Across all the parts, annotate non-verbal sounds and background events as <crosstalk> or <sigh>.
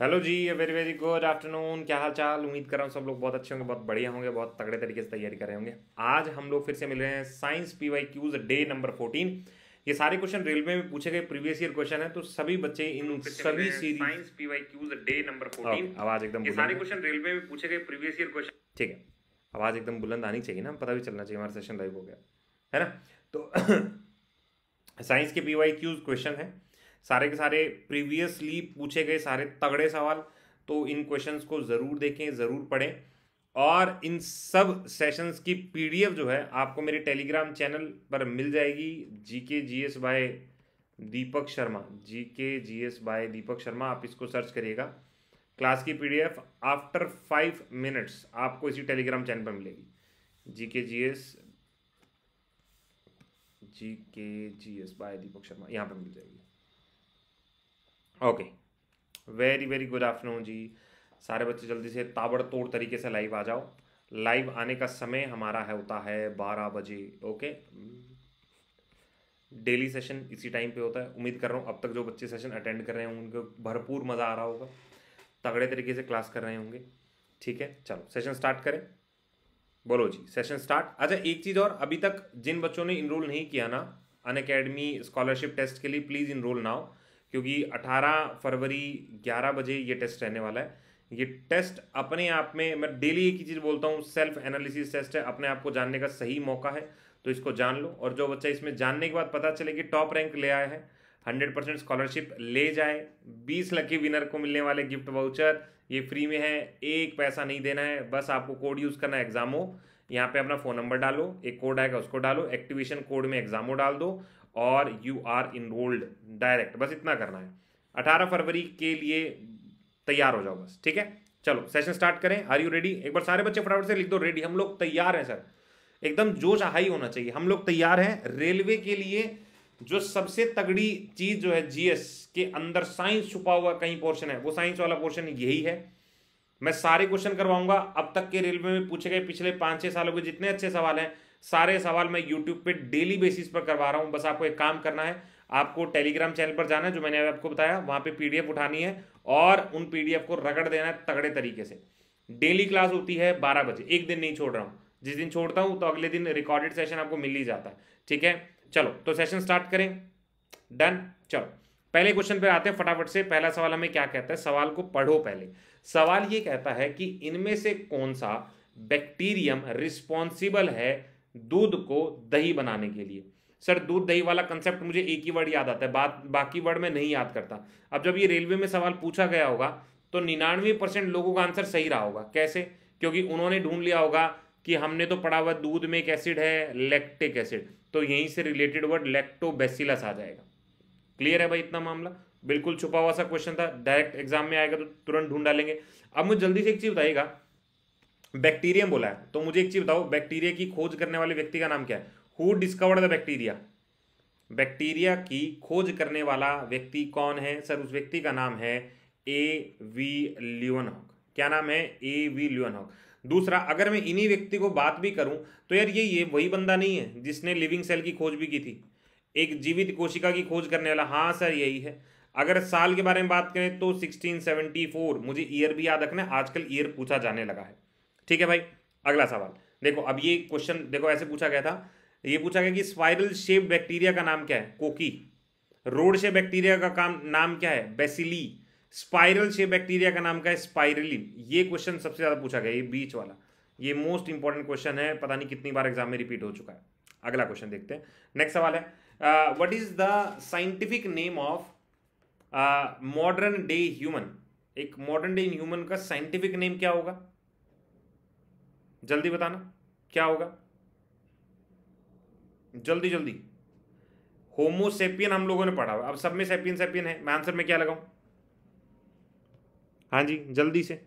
hello ji very very good afternoon क्या हाल चाल उम्मीद कर रहा हूँ सब लोग बहुत अच्छे होंगे बहुत बढ़िया होंगे बहुत तगड़े तरीके से तैयारी कर रहे होंगे आज हम लोग फिर से मिल रहे हैं science P Y Qs day number fourteen ये सारे क्वेश्चन रेलवे में पूछे गए प्रीवियस ईयर क्वेश्चन है तो सभी बच्चे इन सभी series science P Y Qs day number fourteen आवाज एकदम सारे क्वेश्चन रेलवे में पूछे गए प्रीवियस ईयर क्वेश्चन ठीक है आवाज एकदम बुलंद आनी चाहिए ना पता भी चलना चाहिए हमारा सेशन लाइव हो गया है ना तो साइंस <clears throat> के पी वाई क्यूज क्वेश्चन है सारे के सारे प्रीवियसली पूछे गए सारे तगड़े सवाल तो इन क्वेश्चंस को ज़रूर देखें ज़रूर पढ़ें और इन सब सेशंस की पीडीएफ जो है आपको मेरे टेलीग्राम चैनल पर मिल जाएगी G K G S by Deepak Sharma G K G S by Deepak Sharma आप इसको सर्च करिएगा क्लास की पीडीएफ आफ्टर फाइव मिनट्स आपको इसी टेलीग्राम चैनल पर मिलेगी जी K G S G K G S by Deepak Sharma यहाँ पर मिल जाएगी okay very very good afternoon ji सारे बच्चे जल्दी से ताबड़तोड़ तरीके से लाइव आ जाओ लाइव आने का समय हमारा है होता है बारह बजे ओके डेली सेशन इसी टाइम पे होता है उम्मीद कर रहा हूँ अब तक जो बच्चे सेशन अटेंड कर रहे हैं उनको भरपूर मज़ा आ रहा होगा तगड़े तरीके से क्लास कर रहे होंगे ठीक है चलो सेशन स्टार्ट करें बोलो जी सेशन स्टार्ट अच्छा एक चीज़ और अभी तक जिन बच्चों ने इनरोल नहीं किया ना अन स्कॉलरशिप टेस्ट के लिए प्लीज़ इनरोल ना हो क्योंकि 18 फरवरी 11 बजे ये टेस्ट रहने वाला है ये टेस्ट अपने आप में मैं डेली एक ही चीज़ बोलता हूँ सेल्फ एनालिसिस टेस्ट है अपने आप को जानने का सही मौका है तो इसको जान लो और जो बच्चा इसमें जानने के बाद पता चले कि टॉप रैंक ले आया है हंड्रेड परसेंट स्कॉलरशिप ले जाए बीस लकी विनर को मिलने वाले गिफ्ट वाउचर ये फ्री में है एक पैसा नहीं देना है बस आपको कोड यूज़ करना है एग्जामो यहाँ पे अपना फ़ोन नंबर डालो एक कोड आएगा उसको डालो एक्टिवेशन कोड में एग्जामो डाल दो और यू आर इनरोल्ड डायरेक्ट बस इतना करना है अठारह फरवरी के लिए तैयार हो जाओ बस ठीक है चलो सेशन स्टार्ट करें आर यू रेडी एक बार सारे बच्चे फटाफट से लिख दो रेडी हम लोग तैयार हैं सर एकदम जोश हाई होना चाहिए हम लोग तैयार हैं रेलवे के लिए जो सबसे तगड़ी चीज जो है जीएस के अंदर साइंस छुपा हुआ कहीं पोर्शन है वो साइंस वाला पोर्शन यही है मैं सारे क्वेश्चन करवाऊंगा अब तक के रेलवे में पूछे गए पिछले पांच छह सालों के जितने अच्छे सवाल हैं सारे सवाल मैं यूट्यूब पे डेली बेसिस पर करवा रहा हूँ बस आपको एक काम करना है आपको टेलीग्राम चैनल पर जाना है जो मैंने आपको बताया वहाँ पे पीडीएफ उठानी है और उन पीडीएफ को रगड़ देना है तगड़े तरीके से डेली क्लास होती है बारह बजे एक दिन नहीं छोड़ रहा हूँ जिस दिन छोड़ता हूँ तो अगले दिन रिकॉर्डेड सेशन आपको मिल ही जाता है ठीक है चलो तो सेशन स्टार्ट करें डन चलो पहले क्वेश्चन पे आते हैं फटाफट से पहला सवाल हमें क्या कहता है सवाल को पढ़ो पहले सवाल ये कहता है कि इनमें से कौन सा बैक्टीरियम रिस्पॉन्सिबल है दूध को दही बनाने के लिए सर दूध दही वाला कंसेप्ट मुझे एक ही वर्ड याद आता है बात बाकी वर्ड में नहीं याद करता अब जब ये रेलवे में सवाल पूछा गया होगा तो निन्यानवे परसेंट लोगों का आंसर सही रहा होगा कैसे क्योंकि उन्होंने ढूंढ लिया होगा कि हमने तो पढ़ा हुआ दूध में एक एसिड है लेक्टिक एसिड तो यहीं से रिलेटेड वर्ड लेक्टोबेसिलस आ जाएगा क्लियर है भाई इतना मामला बिल्कुल छुपा हुआ सा क्वेश्चन था डायरेक्ट एग्जाम में आएगा तो तुरंत ढूंढ डालेंगे अब मुझे जल्दी से एक चीज़ बताइएगा बैक्टीरियम बोला है तो मुझे एक चीज बताओ बैक्टीरिया की खोज करने वाले व्यक्ति का नाम क्या है who discovered the bacteria bacteria की खोज करने वाला व्यक्ति कौन है सर उस व्यक्ति का नाम है ए वी लियोनहॉक क्या नाम है ए वी लियोनहॉक दूसरा अगर मैं इन्हीं व्यक्ति को बात भी करूं तो यार ये ये वही बंदा नहीं है जिसने लिविंग सेल की खोज भी की थी एक जीवित कोशिका की खोज करने वाला हाँ सर यही है अगर साल के बारे में बात करें तो 1674 मुझे ईयर भी याद रखना आजकल ईयर पूछा जाने लगा है ठीक है भाई अगला सवाल देखो अब ये क्वेश्चन देखो ऐसे पूछा गया था ये पूछा गया कि स्पाइरल शेप बैक्टीरिया का नाम क्या है कोकी रोड शेप बैक्टीरिया का काम नाम क्या है बेसिली स्पाइरल शेप बैक्टीरिया का नाम क्या है स्पाइरलिन ये क्वेश्चन सबसे ज़्यादा पूछा गया ये बीच वाला ये मोस्ट इंपॉर्टेंट क्वेश्चन है पता नहीं कितनी बार एग्जाम में रिपीट हो चुका है अगला क्वेश्चन देखते हैं नेक्स्ट सवाल है what is the scientific name of modern day human एक मॉडर्न डे ह्यूमन का साइंटिफिक नेम क्या होगा जल्दी बताना क्या होगा जल्दी जल्दी होमोसेपियन हम लोगों ने पढ़ा हुआ अब सब में सेपियन सेपियन है मैं आंसर में क्या लगाऊं हाँ जी जल्दी से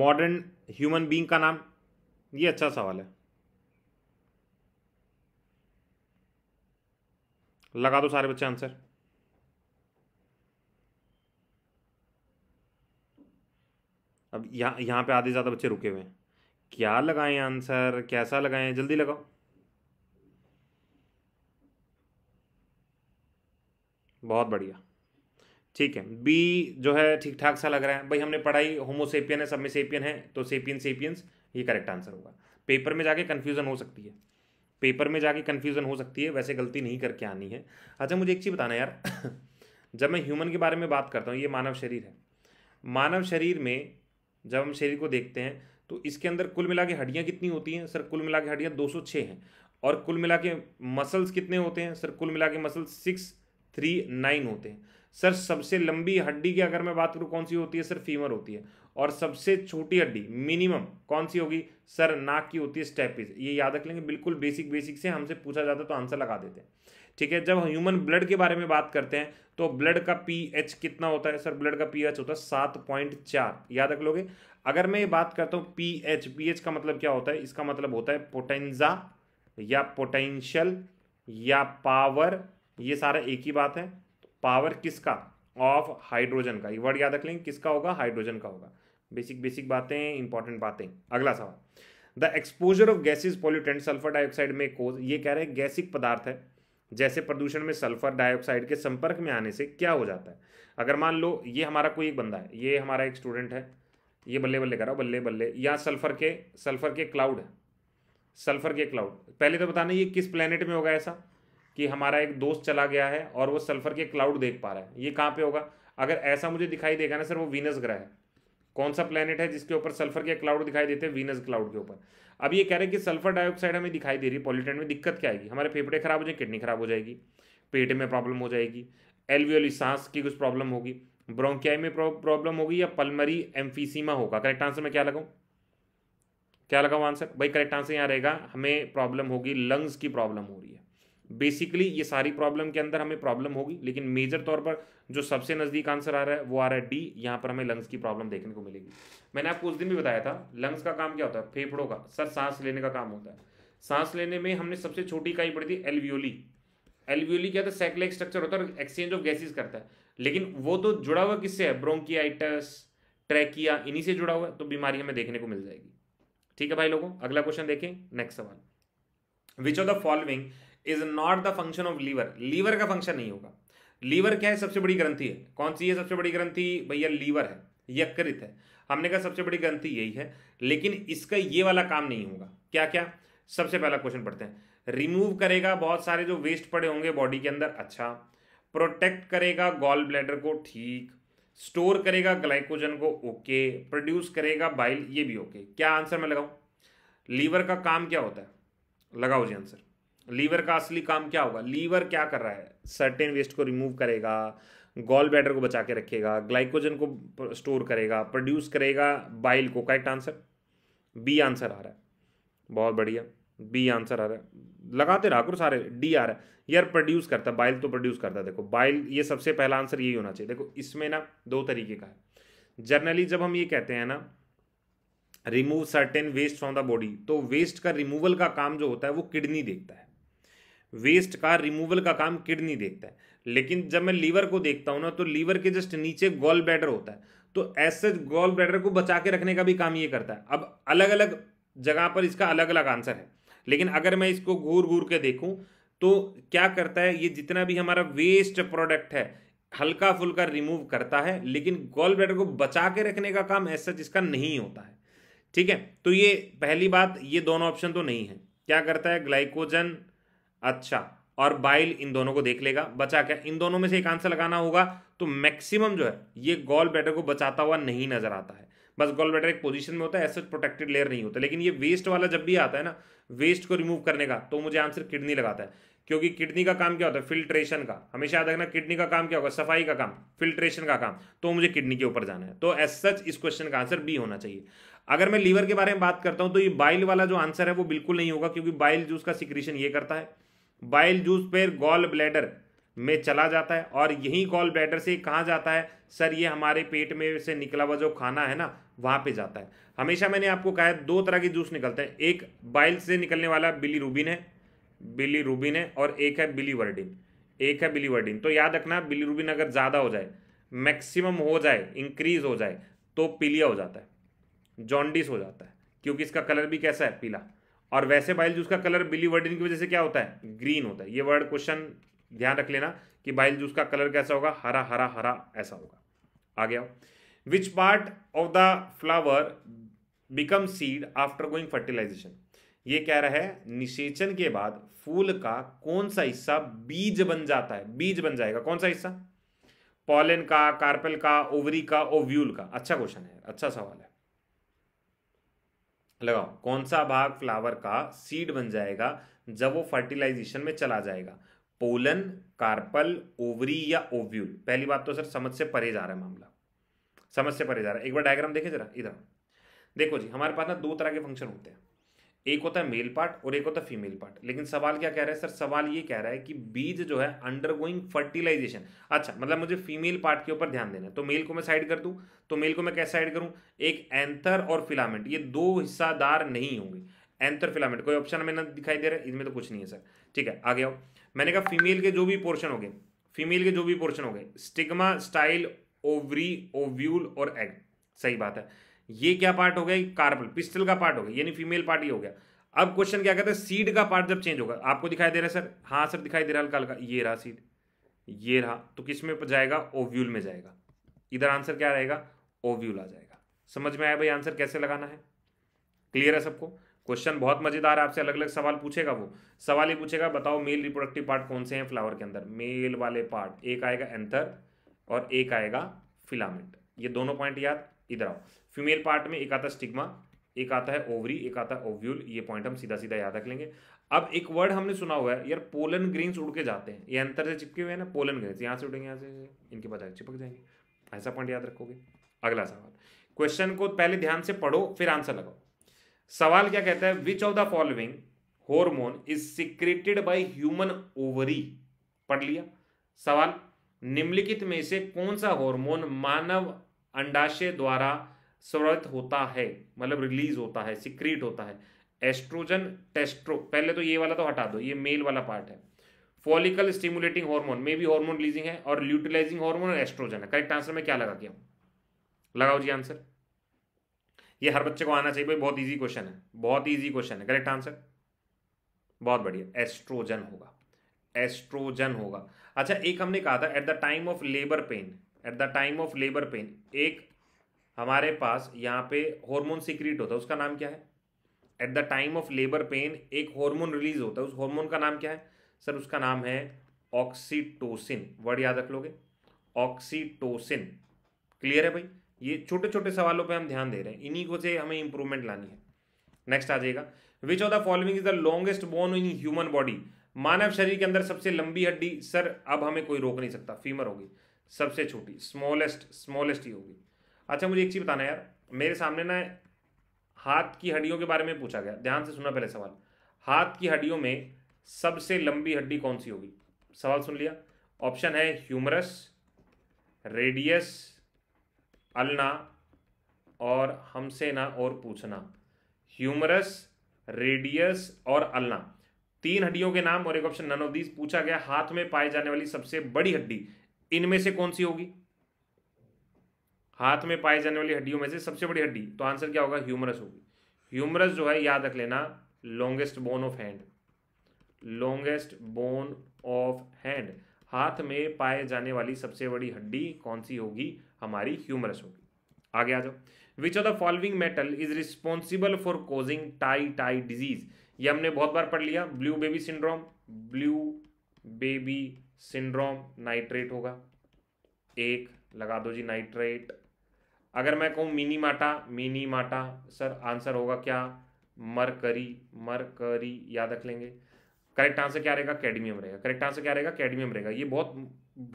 मॉडर्न ह्यूमन बीइंग का नाम ये अच्छा सवाल है लगा दो सारे बच्चे आंसर अब यहाँ यहाँ पे आधे ज़्यादा बच्चे रुके हुए हैं क्या लगाएं आंसर कैसा लगाएं जल्दी लगाओ बहुत बढ़िया ठीक है बी जो है ठीक ठाक सा लग रहा है भाई हमने पढ़ाई होमोसेपियन है सब में सेपियन है तो सेपियन सेपियंस ये करेक्ट आंसर होगा पेपर में जाके कन्फ्यूज़न हो सकती है पेपर में जाके कन्फ्यूज़न हो सकती है वैसे गलती नहीं करके आनी है अच्छा मुझे एक चीज़ बताना यार <coughs> जब मैं ह्यूमन के बारे में बात करता हूँ ये मानव शरीर है मानव शरीर में जब हम शरीर को देखते हैं तो इसके अंदर कुल मिला के हड्डियाँ कितनी होती हैं सर कुल मिला के हड्डियाँ दो सौ हैं और कुल मिला के मसल्स कितने होते हैं सर कुल मिला के मसल्स सिक्स थ्री नाइन होते हैं सर सबसे लंबी हड्डी की अगर मैं बात करूँ कौन सी होती है सर फीमर होती है और सबसे छोटी हड्डी मिनिमम कौन सी होगी सर नाक की होती है स्टेपिस ये याद रख लेंगे बिल्कुल बेसिक बेसिक से हमसे पूछा जाता तो आंसर लगा देते हैं ठीक है जब ह्यूमन ब्लड के बारे में बात करते हैं तो ब्लड का पीएच कितना होता है सर ब्लड का पीएच होता है सात पॉइंट चार याद रख लोगे अगर मैं ये बात करता हूँ पी एच पी एच का मतलब क्या होता है इसका मतलब होता है पोटेंजा या पोटेंशियल या पावर ये सारा एक ही बात है पावर किसका ऑफ हाइड्रोजन का ये वर्ड याद रख लेंगे किसका होगा हाइड्रोजन का होगा बेसिक बेसिक बातें इंपॉर्टेंट बातें अगला सवाल the exposure of gases pollutant sulphur dioxide में कोज ये कह रहे हैं गैसिक पदार्थ है जैसे प्रदूषण में सल्फर डाइऑक्साइड के संपर्क में आने से क्या हो जाता है अगर मान लो ये हमारा कोई एक बंदा है ये हमारा एक स्टूडेंट है ये बल्ले बल्ले करो बल्ले बल्ले या सल्फर के सल्फर के क्लाउड सल्फर के क्लाउड पहले तो बताना ये किस प्लेनेट में होगा ऐसा कि हमारा एक दोस्त चला गया है और वो सल्फर के क्लाउड देख पा रहा है ये कहाँ पे होगा अगर ऐसा मुझे दिखाई देगा ना सर वो वीनस ग्रह है कौन सा प्लेनेट है जिसके ऊपर सल्फर के क्लाउड दिखाई देते हैं वीनस क्लाउड के ऊपर अब ये कह रहे हैं कि सल्फर डाइऑक्साइड हमें दिखाई दे रही है पॉल्यूटेंट में दिक्कत क्या आएगी हमारे फेफड़े खराब हो जाए किडनी खराब हो जाएगी पेट में प्रॉब्लम हो जाएगी एलवियोली सांस की कुछ प्रॉब्लम होगी ब्रोंकियाई में प्रॉब्लम होगी या पल्मरी एम्फीसीमा होगा करेक्ट आंसर में क्या लगाऊँ क्या लगाऊँ आंसर भाई करेक्ट आंसर यहाँ रहेगा हमें प्रॉब्लम होगी लंग्स की प्रॉब्लम हो रही है बेसिकली ये सारी प्रॉब्लम के अंदर हमें प्रॉब्लम होगी लेकिन मेजर तौर पर जो सबसे नज़दीक आंसर आ रहा है वो आ रहा है डी यहाँ पर हमें लंग्स की प्रॉब्लम देखने को मिलेगी मैंने आपको उस दिन भी बताया था लंग्स का काम क्या होता है फेफड़ों का सर सांस लेने का काम होता है सांस लेने में हमने सबसे छोटी इकाई पड़ी थी एलवियोली एलवियोली क्या था सैकलेक स्ट्रक्चर होता है एक्सचेंज ऑफ गैसेज करता है लेकिन वो तो जुड़ा हुआ किससे है ब्रोंकियाइटस ट्रैकिया इन्हीं से जुड़ा हुआ है तो बीमारी हमें देखने को मिल जाएगी ठीक है भाई लोगों अगला क्वेश्चन देखें नेक्स्ट सवाल which of the following is not the function of liver liver का फंक्शन नहीं होगा लीवर क्या है सबसे बड़ी ग्रंथी है कौन सी है सबसे बड़ी ग्रंथी भैया लीवर है यकृत है हमने कहा सबसे बड़ी ग्रंथी यही है लेकिन इसका ये वाला काम नहीं होगा क्या क्या सबसे पहला क्वेश्चन पढ़ते हैं रिमूव करेगा बहुत सारे जो वेस्ट पड़े होंगे बॉडी के अंदर अच्छा प्रोटेक्ट करेगा गॉल ब्लैडर को ठीक स्टोर करेगा ग्लाइकोजन को ओके प्रोड्यूस करेगा बाइल ये भी ओके क्या आंसर मैं लगाऊं लीवर का काम क्या होता है लगाओ जी आंसर लीवर का असली काम क्या होगा लीवर क्या कर रहा है सर्टेन वेस्ट को रिमूव करेगा गॉल बैटर को बचा के रखेगा ग्लाइकोजन को स्टोर करेगा प्रोड्यूस करेगा बाइल को करेक्ट आंसर बी आंसर आ रहा है बहुत बढ़िया बी आंसर आ रहा है लगाते रहा करो सारे डी आर यार प्रोड्यूस करता बाइल तो प्रोड्यूस करता देखो बाइल ये सबसे पहला आंसर यही होना चाहिए देखो इसमें ना दो तरीके का है जर्नली जब हम ये कहते हैं ना remove certain waste from the body तो वेस्ट का रिमूवल का काम जो होता है वो किडनी देखता है वेस्ट का रिमूवल का काम किडनी देखता है लेकिन जब मैं लीवर को देखता हूँ ना तो लीवर के जस्ट नीचे गॉल ब्लैडर होता है तो ऐसे गॉल ब्लैडर को बचा के रखने का भी काम ये करता है अब अलग अलग जगह पर इसका अलग अलग आंसर है लेकिन अगर मैं इसको घूर घूर के देखूं तो क्या करता है ये जितना भी हमारा वेस्ट प्रोडक्ट है हल्का फुल्का रिमूव करता है लेकिन गोल ब्लैडर को बचा के रखने का काम ऐसा जिसका नहीं होता है ठीक है तो ये पहली बात ये दोनों ऑप्शन तो नहीं है क्या करता है ग्लाइकोजन अच्छा और बाइल इन दोनों को देख लेगा बचा क्या इन दोनों में से एक आंसर लगाना होगा तो मैक्सिमम जो है ये गोल ब्लैडर को बचाता हुआ नहीं नजर आता है बस गॉल ब्लैडर एक पोजीशन में होता है ऐसा प्रोटेक्टेड लेयर नहीं होता लेकिन ये वेस्ट वाला जब भी आता है ना वेस्ट को रिमूव करने का तो मुझे आंसर किडनी लगाता है क्योंकि किडनी का काम क्या होता है फिल्ट्रेशन का हमेशा याद रखना किडनी का काम क्या होगा सफाई का काम फिल्ट्रेशन का काम तो मुझे किडनी के ऊपर जाना है तो एस सच इस क्वेश्चन का आंसर बी होना चाहिए अगर मैं लीवर के बारे में बात करता हूं तो ये बाइल वाला जो आंसर है वो बिल्कुल नहीं होगा क्योंकि बाइल जूस का सिक्रीशन ये करता है बाइल जूस पर गॉल ब्लैडर में चला जाता है और यही गॉल ब्लैडर से कहाँ जाता है सर ये हमारे पेट में से निकला हुआ जो खाना है ना वहाँ पे जाता है हमेशा मैंने आपको कहा है दो तरह के जूस निकलते हैं एक बाइल से निकलने वाला बिली रूबिन है बिली रूबिन है और एक है बिली वर्डिन एक है बिली वर्डिन तो याद रखना बिली रूबिन अगर ज़्यादा हो जाए मैक्सिमम हो जाए इंक्रीज हो जाए तो पीलिया हो जाता है जॉन्डिस हो जाता है क्योंकि इसका कलर भी कैसा है पीला और वैसे बाइल जूस का कलर बिली वर्डिन की वजह से क्या होता है ग्रीन होता है ये वर्ड क्वेश्चन ध्यान रख लेना कि बाइल जूस का कलर कैसा होगा हरा हरा हरा ऐसा होगा आ गया हो which part of the flower become seed after going fertilisation ये कह रहा है निषेचन के बाद फूल का कौन सा हिस्सा बीज बन जाता है बीज बन जाएगा कौन सा हिस्सा पॉलन का कार्पेल का ओवरी का ओव्यूल का अच्छा क्वेश्चन है अच्छा सवाल है लगाओ कौन सा भाग फ्लावर का सीड बन जाएगा जब वो फर्टिलाइजेशन में चला जाएगा पोलन कार्पल ओवरी या ओव्यूल पहली बात तो सर समझ से परे जा रहा है मामला समस्या पर जा रहा है एक बार डायग्राम देखे जरा इधर देखो जी हमारे पास ना दो तरह के फंक्शन होते हैं एक होता है मेल पार्ट और एक होता है फीमेल पार्ट लेकिन सवाल क्या कह रहा है सर सवाल ये कह रहा है कि बीज जो है अंडर गोइंग फर्टिलाइजेशन अच्छा मतलब मुझे फीमेल पार्ट के ऊपर ध्यान देना है तो मेल को मैं साइड कर दूँ तो मेल को मैं कैसे साइड करूँ एक एंथर और फिलामेंट ये दो हिस्सादार नहीं होंगे एंथर फिलामेंट कोई ऑप्शन हमें ना दिखाई दे रहा है इसमें तो कुछ नहीं है सर ठीक है आगे आओ मैंने कहा फीमेल के जो भी पोर्शन हो गए फीमेल के जो भी पोर्शन हो गए स्टिग्मा स्टाइल ओवरी ओव्यूल और एग सही बात है ये क्या पार्ट हो गया कार्पल पिस्टल का पार्ट हो गया यानी फीमेल पार्ट ही हो गया अब क्वेश्चन क्या कहते हैं सीड का पार्ट जब चेंज होगा आपको दिखाई दे रहा है सर हाँ सर दिखाई दे रहा हल्का हल्का ये रहा सीड ये रहा तो किस में जाएगा ओव्यूल में जाएगा इधर आंसर क्या रहेगा ओव्यूल आ जाएगा समझ में आया भाई आंसर कैसे लगाना है क्लियर है सबको क्वेश्चन बहुत मजेदार है आपसे अलग अलग सवाल पूछेगा वो सवाल ही पूछेगा बताओ मेल रिप्रोडक्टिव पार्ट कौन से हैं फ्लावर के अंदर मेल वाले पार्ट एक आएगा एंथर और एक आएगा फिलामेंट ये दोनों पॉइंट याद इधर आओ फीमेल पार्ट में एक आता स्टिग्मा एक आता है ओवरी एक आता है ओव्यूल ये पॉइंट हम सीधा सीधा याद रख लेंगे अब एक वर्ड हमने सुना हुआ है यार पोलन ग्रीन्स उड़ के जाते हैं ये अंतर से चिपके हुए हैं ना पोलन ग्रीन यहाँ से उड़ेंगे यहाँ से इनके पास चिपक जाएंगे ऐसा पॉइंट याद रखोगे अगला सवाल क्वेश्चन को पहले ध्यान से पढ़ो फिर आंसर लगाओ सवाल क्या कहता है which of the following hormone is secreted by human ovary पढ़ लिया सवाल निम्नलिखित में से कौन सा हार्मोन मानव अंडाशय द्वारा स्वरित होता है मतलब रिलीज होता है सिक्रीट होता है एस्ट्रोजन टेस्ट्रो पहले तो ये वाला तो हटा दो ये मेल वाला पार्ट है फॉलिकल स्टिमुलेटिंग हार्मोन में भी हार्मोन रिलीजिंग है और ल्यूटिलाइजिंग हार्मोन और एस्ट्रोजन है करेक्ट आंसर में क्या लगा गया लगाओ जी आंसर ये हर बच्चे को आना चाहिए भाई बहुत इजी क्वेश्चन है बहुत इजी क्वेश्चन है करेक्ट आंसर बहुत बढ़िया एस्ट्रोजन होगा एस्ट्रोजन होगा अच्छा एक हमने कहा था at the time of labour pain at the time of labour pain एक हमारे पास यहाँ पे हार्मोन सीक्रेट होता है उसका नाम क्या है at the time of labour pain एक हार्मोन रिलीज होता है उस हार्मोन का नाम क्या है सर उसका नाम है ऑक्सीटोसिन वर्ड याद रख लोगे ऑक्सीटोसिन क्लियर है भाई ये छोटे छोटे सवालों पे हम ध्यान दे रहे हैं इन्हीं को से हमें इंप्रूवमेंट लानी है नेक्स्ट आ जाएगा which of the following is the longest bone in human body मानव शरीर के अंदर सबसे लंबी हड्डी सर अब हमें कोई रोक नहीं सकता फीमर होगी सबसे छोटी स्मॉलेस्ट स्मॉलेस्ट ही होगी अच्छा मुझे एक चीज़ बताना यार मेरे सामने ना हाथ की हड्डियों के बारे में पूछा गया ध्यान से सुना पहले सवाल हाथ की हड्डियों में सबसे लंबी हड्डी कौन सी होगी सवाल सुन लिया ऑप्शन है ह्यूमरस रेडियस अलना और हमसे ना और पूछना ह्यूमरस रेडियस और अलना तीन हड्डियों के नाम और एक ऑप्शन नन ऑफ दीज पूछा गया हाथ में पाए जाने वाली सबसे बड़ी हड्डी इनमें से कौन सी होगी हाथ में पाए जाने वाली हड्डियों में से सबसे बड़ी हड्डी तो आंसर क्या होगा ह्यूमरस होगी ह्यूमरस जो है याद रख लेना longest bone of hand longest bone of hand हाथ में पाए जाने वाली सबसे बड़ी हड्डी कौन सी होगी हमारी ह्यूमरस होगी आगे आ जाओ which of the following metal is responsible for causing itai itai disease ये हमने बहुत बार पढ़ लिया blue baby syndrome blue baby syndrome nitrate होगा एक लगा दो जी नाइट्रेट अगर मैं कहूँ मिनी माटा मिनी माटा सर आंसर होगा क्या मरकरी मरकरी याद रख लेंगे करेक्ट आंसर क्या रहेगा कैडमियम रहेगा करेक्ट आंसर क्या रहेगा कैडमियम रहेगा ये बहुत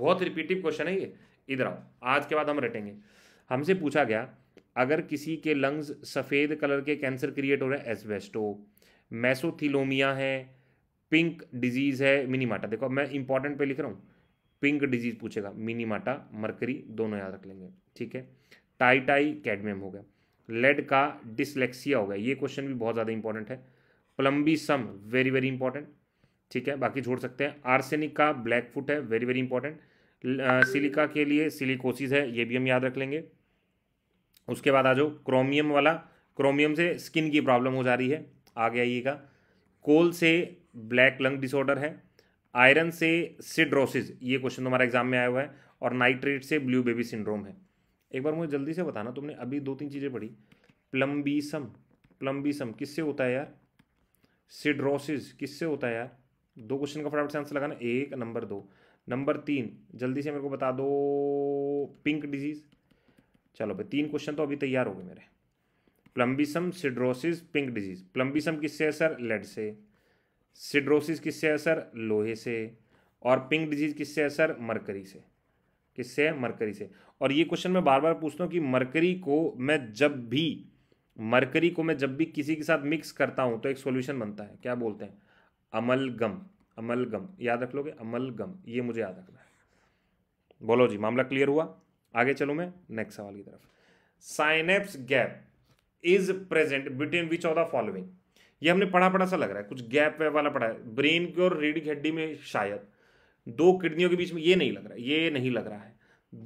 बहुत रिपीटिव क्वेश्चन है ये इधर आओ आज के बाद हम रटेंगे हमसे पूछा गया अगर किसी के लंग्स सफ़ेद कलर के कैंसर क्रिएट हो रहे हैं एसबेस्टो मैसोथिलोमिया है पिंक डिजीज़ है मिनीमाटा देखो मैं इंपॉर्टेंट पे लिख रहा हूँ पिंक डिजीज़ पूछेगा मिनीमाटा मरकरी दोनों याद रख लेंगे ठीक है टाइटाई कैडमियम हो गया लेड का डिसलेक्सिया हो गया ये क्वेश्चन भी बहुत ज़्यादा इंपॉर्टेंट है plumbism very very important ठीक है बाकी छोड़ सकते हैं आर्सेनिक का ब्लैक फुट है वेरी वेरी इंपॉर्टेंट सिलिका के लिए सिलिकोसिस है ये भी हम याद रख लेंगे उसके बाद आ जाओ क्रोमियम वाला क्रोमियम से स्किन की प्रॉब्लम हो जा रही है आगे आइएगा कोल से ब्लैक लंग डिसऑर्डर है आयरन से सिड्रोसिस ये क्वेश्चन तुम्हारा एग्जाम में आया हुआ है और नाइट्रेट से ब्लू बेबी सिंड्रोम है एक बार मुझे जल्दी से बताना तुमने अभी दो तीन चीज़ें पढ़ी प्लम्बीसम प्लम्बीसम किससे होता है यार सिड्रोसिस किससे होता है यार दो क्वेश्चन का फटाफट से आंसर लगाना एक नंबर दो नंबर तीन जल्दी से मेरे को बता दो पिंक डिजीज़ चलो भाई तीन क्वेश्चन तो अभी तैयार हो गए मेरे प्लम्बिसम सिड्रोसिस पिंक डिजीज प्लम्बिसम किससे है सर लेड से सिड्रोसिस किससे है सर लोहे से और पिंक डिजीज किससे है सर मरकरी से किससे है मरकरी से और ये क्वेश्चन मैं बार बार पूछता हूँ कि मरकरी को मैं जब भी मरकरी को मैं जब भी किसी के साथ मिक्स करता हूँ तो एक सोल्यूशन बनता है क्या बोलते हैं अमल गम अमल गम याद रख लोगे गम ये मुझे याद रखना है बोलो जी मामला क्लियर हुआ आगे चलूँ मैं नेक्स्ट सवाल की तरफ synapse gap is present between which of the following ये हमने पढ़ा पढ़ा सा लग रहा है कुछ गैप वैप वाला पढ़ा है ब्रेन की और रीढ़ की हड्डी में शायद दो किडनियों के बीच में ये नहीं लग रहा है ये नहीं लग रहा है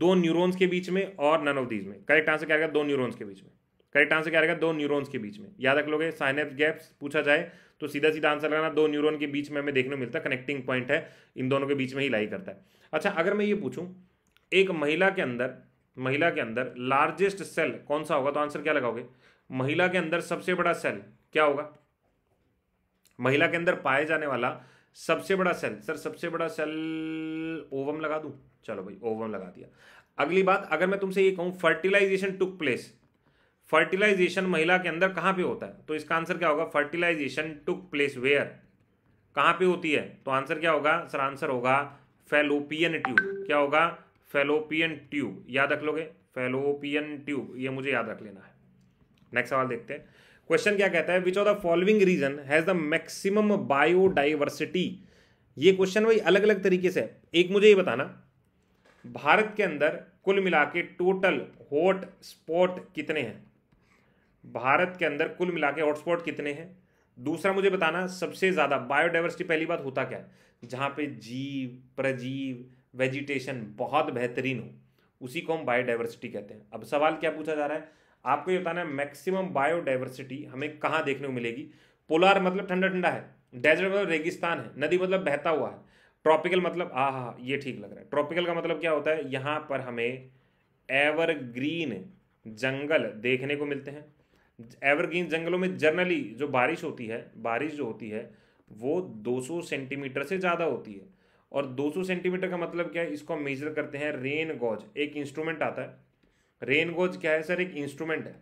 दो न्यूरॉन्स के बीच में और नन ऑफ दीज में करेक्ट आंसर क्या आएगा दो न्यूरॉन्स के बीच में करेक्ट आंसर क्या रहेगा दो न्यूरॉन्स के बीच में याद रख लोगे साइनेप्स गैप्स पूछा जाए तो सीधा सीधा आंसर लगाना दो न्यूरॉन के बीच में हमें देखने को मिलता है कनेक्टिंग पॉइंट है इन दोनों के बीच में ही लाई करता है अच्छा अगर मैं ये पूछूं एक महिला के अंदर महिला के अंदर लार्जेस्ट सेल कौन सा होगा तो आंसर क्या लगाओगे महिला के अंदर सबसे बड़ा सेल क्या होगा महिला के अंदर पाए जाने वाला सबसे बड़ा सेल सर सबसे बड़ा सेल ओवम लगा दूं चलो भाई ओवम लगा दिया अगली बात अगर मैं तुमसे ये कहूं फर्टिलाइजेशन टुक प्लेस फर्टिलाइजेशन महिला के अंदर कहां पे होता है तो इसका आंसर क्या होगा फर्टिलाइजेशन टुक प्लेस वेयर कहां पे होती है तो आंसर क्या होगा सर आंसर होगा फेलोपियन ट्यूब क्या होगा फेलोपियन ट्यूब याद रख लोगे फेलोपियन ट्यूब ये मुझे याद रख लेना है नेक्स्ट सवाल देखते हैं क्वेश्चन क्या कहता है which of the following region has the maximum biodiversity ये क्वेश्चन भाई अलग अलग तरीके से है एक मुझे ये बताना भारत के अंदर कुल मिला के टोटल हॉट स्पॉट कितने हैं भारत के अंदर कुल मिला के हॉटस्पॉट कितने हैं दूसरा मुझे बताना सबसे ज़्यादा बायोडाइवर्सिटी पहली बात होता क्या है जहां पे जीव प्रजीव वेजिटेशन बहुत बेहतरीन हो उसी को हम बायोडाइवर्सिटी कहते हैं अब सवाल क्या पूछा जा रहा है आपको ये बताना है मैक्सिमम बायोडाइवर्सिटी हमें कहाँ देखने को मिलेगी पोलार मतलब ठंडा ठंडा है डेजर्ट मतलब रेगिस्तान है नदी मतलब बहता हुआ है ट्रॉपिकल मतलब आ हा ये ठीक लग रहा है ट्रॉपिकल का मतलब क्या होता है यहाँ पर हमें एवरग्रीन जंगल देखने को मिलते हैं एवरग्रीन जंगलों में जनरली जो बारिश होती है बारिश जो होती है वो 200 सेंटीमीटर से ज़्यादा होती है और 200 सेंटीमीटर का मतलब क्या है इसको हम मेजर करते हैं रेन गॉज एक इंस्ट्रूमेंट आता है रेन गोज क्या है सर एक इंस्ट्रूमेंट है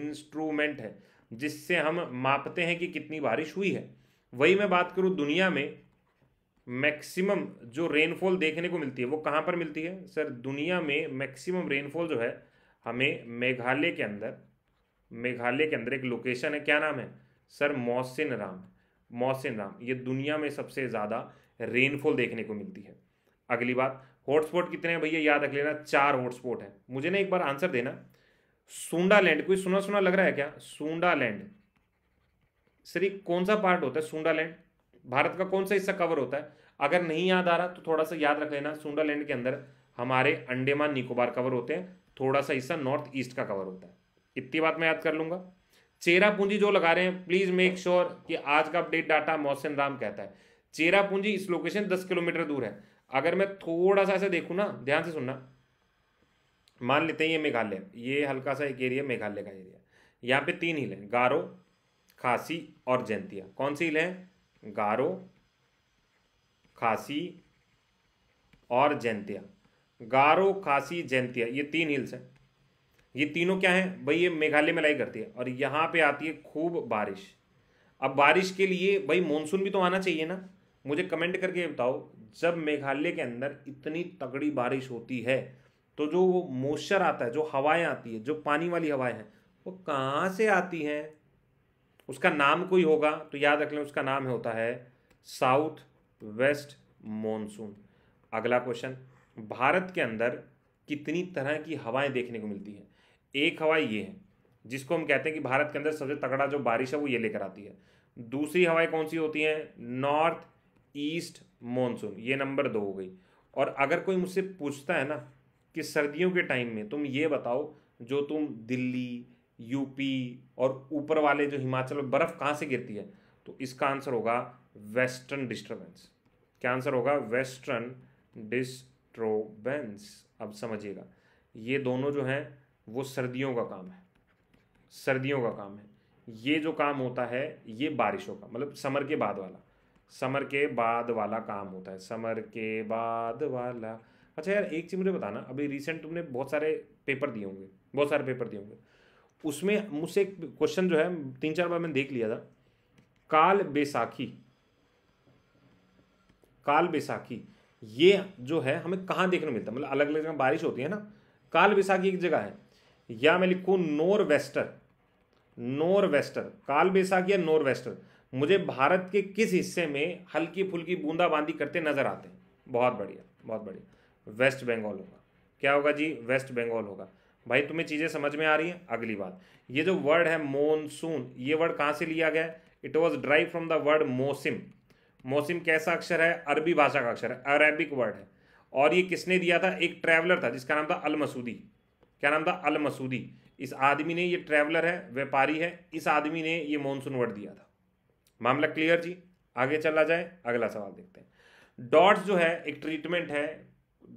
इंस्ट्रूमेंट है जिससे हम मापते हैं कि कितनी बारिश हुई है वही मैं बात करूँ दुनिया में मैक्सिमम जो रेनफॉल देखने को मिलती है वो कहाँ पर मिलती है सर दुनिया में मैक्सिमम रेनफॉल जो है हमें मेघालय के अंदर मेघालय के अंदर एक लोकेशन है क्या नाम है sir Mawsynram Mawsynram ये दुनिया में सबसे ज़्यादा रेनफॉल देखने को मिलती है अगली बात हॉटस्पॉट कितने हैं भैया याद रख लेना चार हॉटस्पॉट हैं मुझे ना एक बार आंसर देना सूंडा लैंड कोई सुना सुना लग रहा है क्या सूंडा लैंड सर कौन सा पार्ट होता है सूंडा लैंड भारत का कौन सा हिस्सा कवर होता है अगर नहीं याद आ रहा तो थोड़ा सा याद रख लेना सूंडा लैंड के अंदर हमारे अंडेमान निकोबार कवर होते हैं थोड़ा सा हिस्सा नॉर्थ ईस्ट का कवर होता है इतनी बात मैं याद कर लूंगा चेरा पूंजी जो लगा रहे हैं प्लीज़ मेक श्योर कि आज का अपडेट डाटा मौसम राम कहता है चेरा पूंजी इस लोकेशन दस किलोमीटर दूर है अगर मैं थोड़ा सा ऐसे देखूँ ना ध्यान से सुनना मान लेते हैं ये मेघालय ये हल्का सा एक एरिया मेघालय का एरिया यहाँ पे तीन हिल हैं गारो खासी और जैंतिया कौन सी हिल हैं गारो खासी और जैंतिया गारो खासी जैंतिया ये तीन हिल्स हैं ये तीनों क्या हैं भाई ये मेघालय में लाई करती है और यहाँ पे आती है खूब बारिश अब बारिश के लिए भाई मानसून भी तो आना चाहिए ना मुझे कमेंट करके बताओ जब मेघालय के अंदर इतनी तगड़ी बारिश होती है तो जो वो मोस्चर आता है जो हवाएं आती है जो पानी वाली हवाएं हैं वो कहाँ से आती हैं उसका नाम कोई होगा तो याद रख लें उसका नाम होता है साउथ वेस्ट मॉनसून अगला क्वेश्चन भारत के अंदर कितनी तरह की हवाएं देखने को मिलती हैं एक हवा ये है जिसको हम कहते हैं कि भारत के अंदर सबसे तगड़ा जो बारिश है वो ये लेकर आती है दूसरी हवाएं कौन सी होती हैं नॉर्थ ईस्ट मॉनसून ये नंबर दो हो गई और अगर कोई मुझसे पूछता है ना कि सर्दियों के टाइम में तुम ये बताओ जो तुम दिल्ली यूपी और ऊपर वाले जो हिमाचल में बर्फ़ कहाँ से गिरती है तो इसका आंसर होगा वेस्टर्न डिस्टर्बेंस क्या आंसर होगा वेस्टर्न डिस्ट्रोबेंस अब समझिएगा ये दोनों जो हैं वो सर्दियों का काम है सर्दियों का काम है ये जो काम होता है ये बारिशों का मतलब समर के बाद वाला समर के बाद वाला काम होता है समर के बाद वाला अच्छा यार एक चीज़ मुझे बताना अभी रिसेंट तुमने बहुत सारे पेपर दिए होंगे बहुत सारे पेपर दिए होंगे उसमें मुझसे एक क्वेश्चन जो है तीन चार बार मैंने देख लिया था काल बैसाखी काल बैसाखी ये जो है हमें कहाँ देखने मिलता है मतलब अलग अलग जगह बारिश होती है ना काल बैसाखी एक जगह है या मैं लिखूँ नॉर्वेस्टर वेस्टर काल बैसाखी या वेस्टर मुझे भारत के किस हिस्से में हल्की फुल्की बूंदाबांदी करते नज़र आते हैं बहुत बढ़िया बहुत बढ़िया वेस्ट बंगाल होगा क्या होगा जी वेस्ट बंगाल होगा भाई तुम्हें चीज़ें समझ में आ रही हैं अगली बात ये जो वर्ड है मोनसून ये वर्ड कहाँ से लिया गया है it was derived from the word मोसिम मोसिम कैसा अक्षर है अरबी भाषा का अक्षर है अरेबिक वर्ड है और ये किसने दिया था एक ट्रैवलर था जिसका नाम था अल मसूदी क्या नाम था अल मसूदी इस आदमी ने ये ट्रैवलर है व्यापारी है इस आदमी ने ये मानसून वर्ड दिया था मामला क्लियर जी आगे चला जाए अगला सवाल देखते हैं डॉट्स जो है एक ट्रीटमेंट है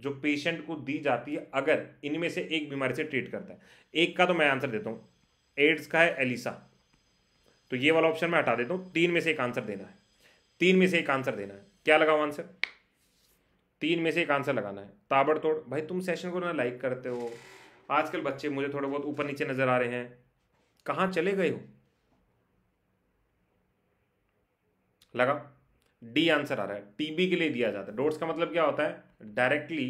जो पेशेंट को दी जाती है अगर इनमें से एक बीमारी से ट्रीट करता है एक का तो मैं आंसर देता हूँ एड्स का है एलिसा तो ये वाला ऑप्शन मैं हटा देता हूँ तीन में से एक आंसर देना है तीन में से एक आंसर देना है क्या लगाओ आंसर तीन में से एक आंसर लगाना है ताबड़तोड़ भाई तुम सेशन को ना लाइक करते हो आजकल बच्चे मुझे थोड़े बहुत ऊपर नीचे नज़र आ रहे हैं कहाँ चले गए हो लगा डी आंसर आ रहा है टीबी के लिए दिया जाता है डोट्स का मतलब क्या होता है डायरेक्टली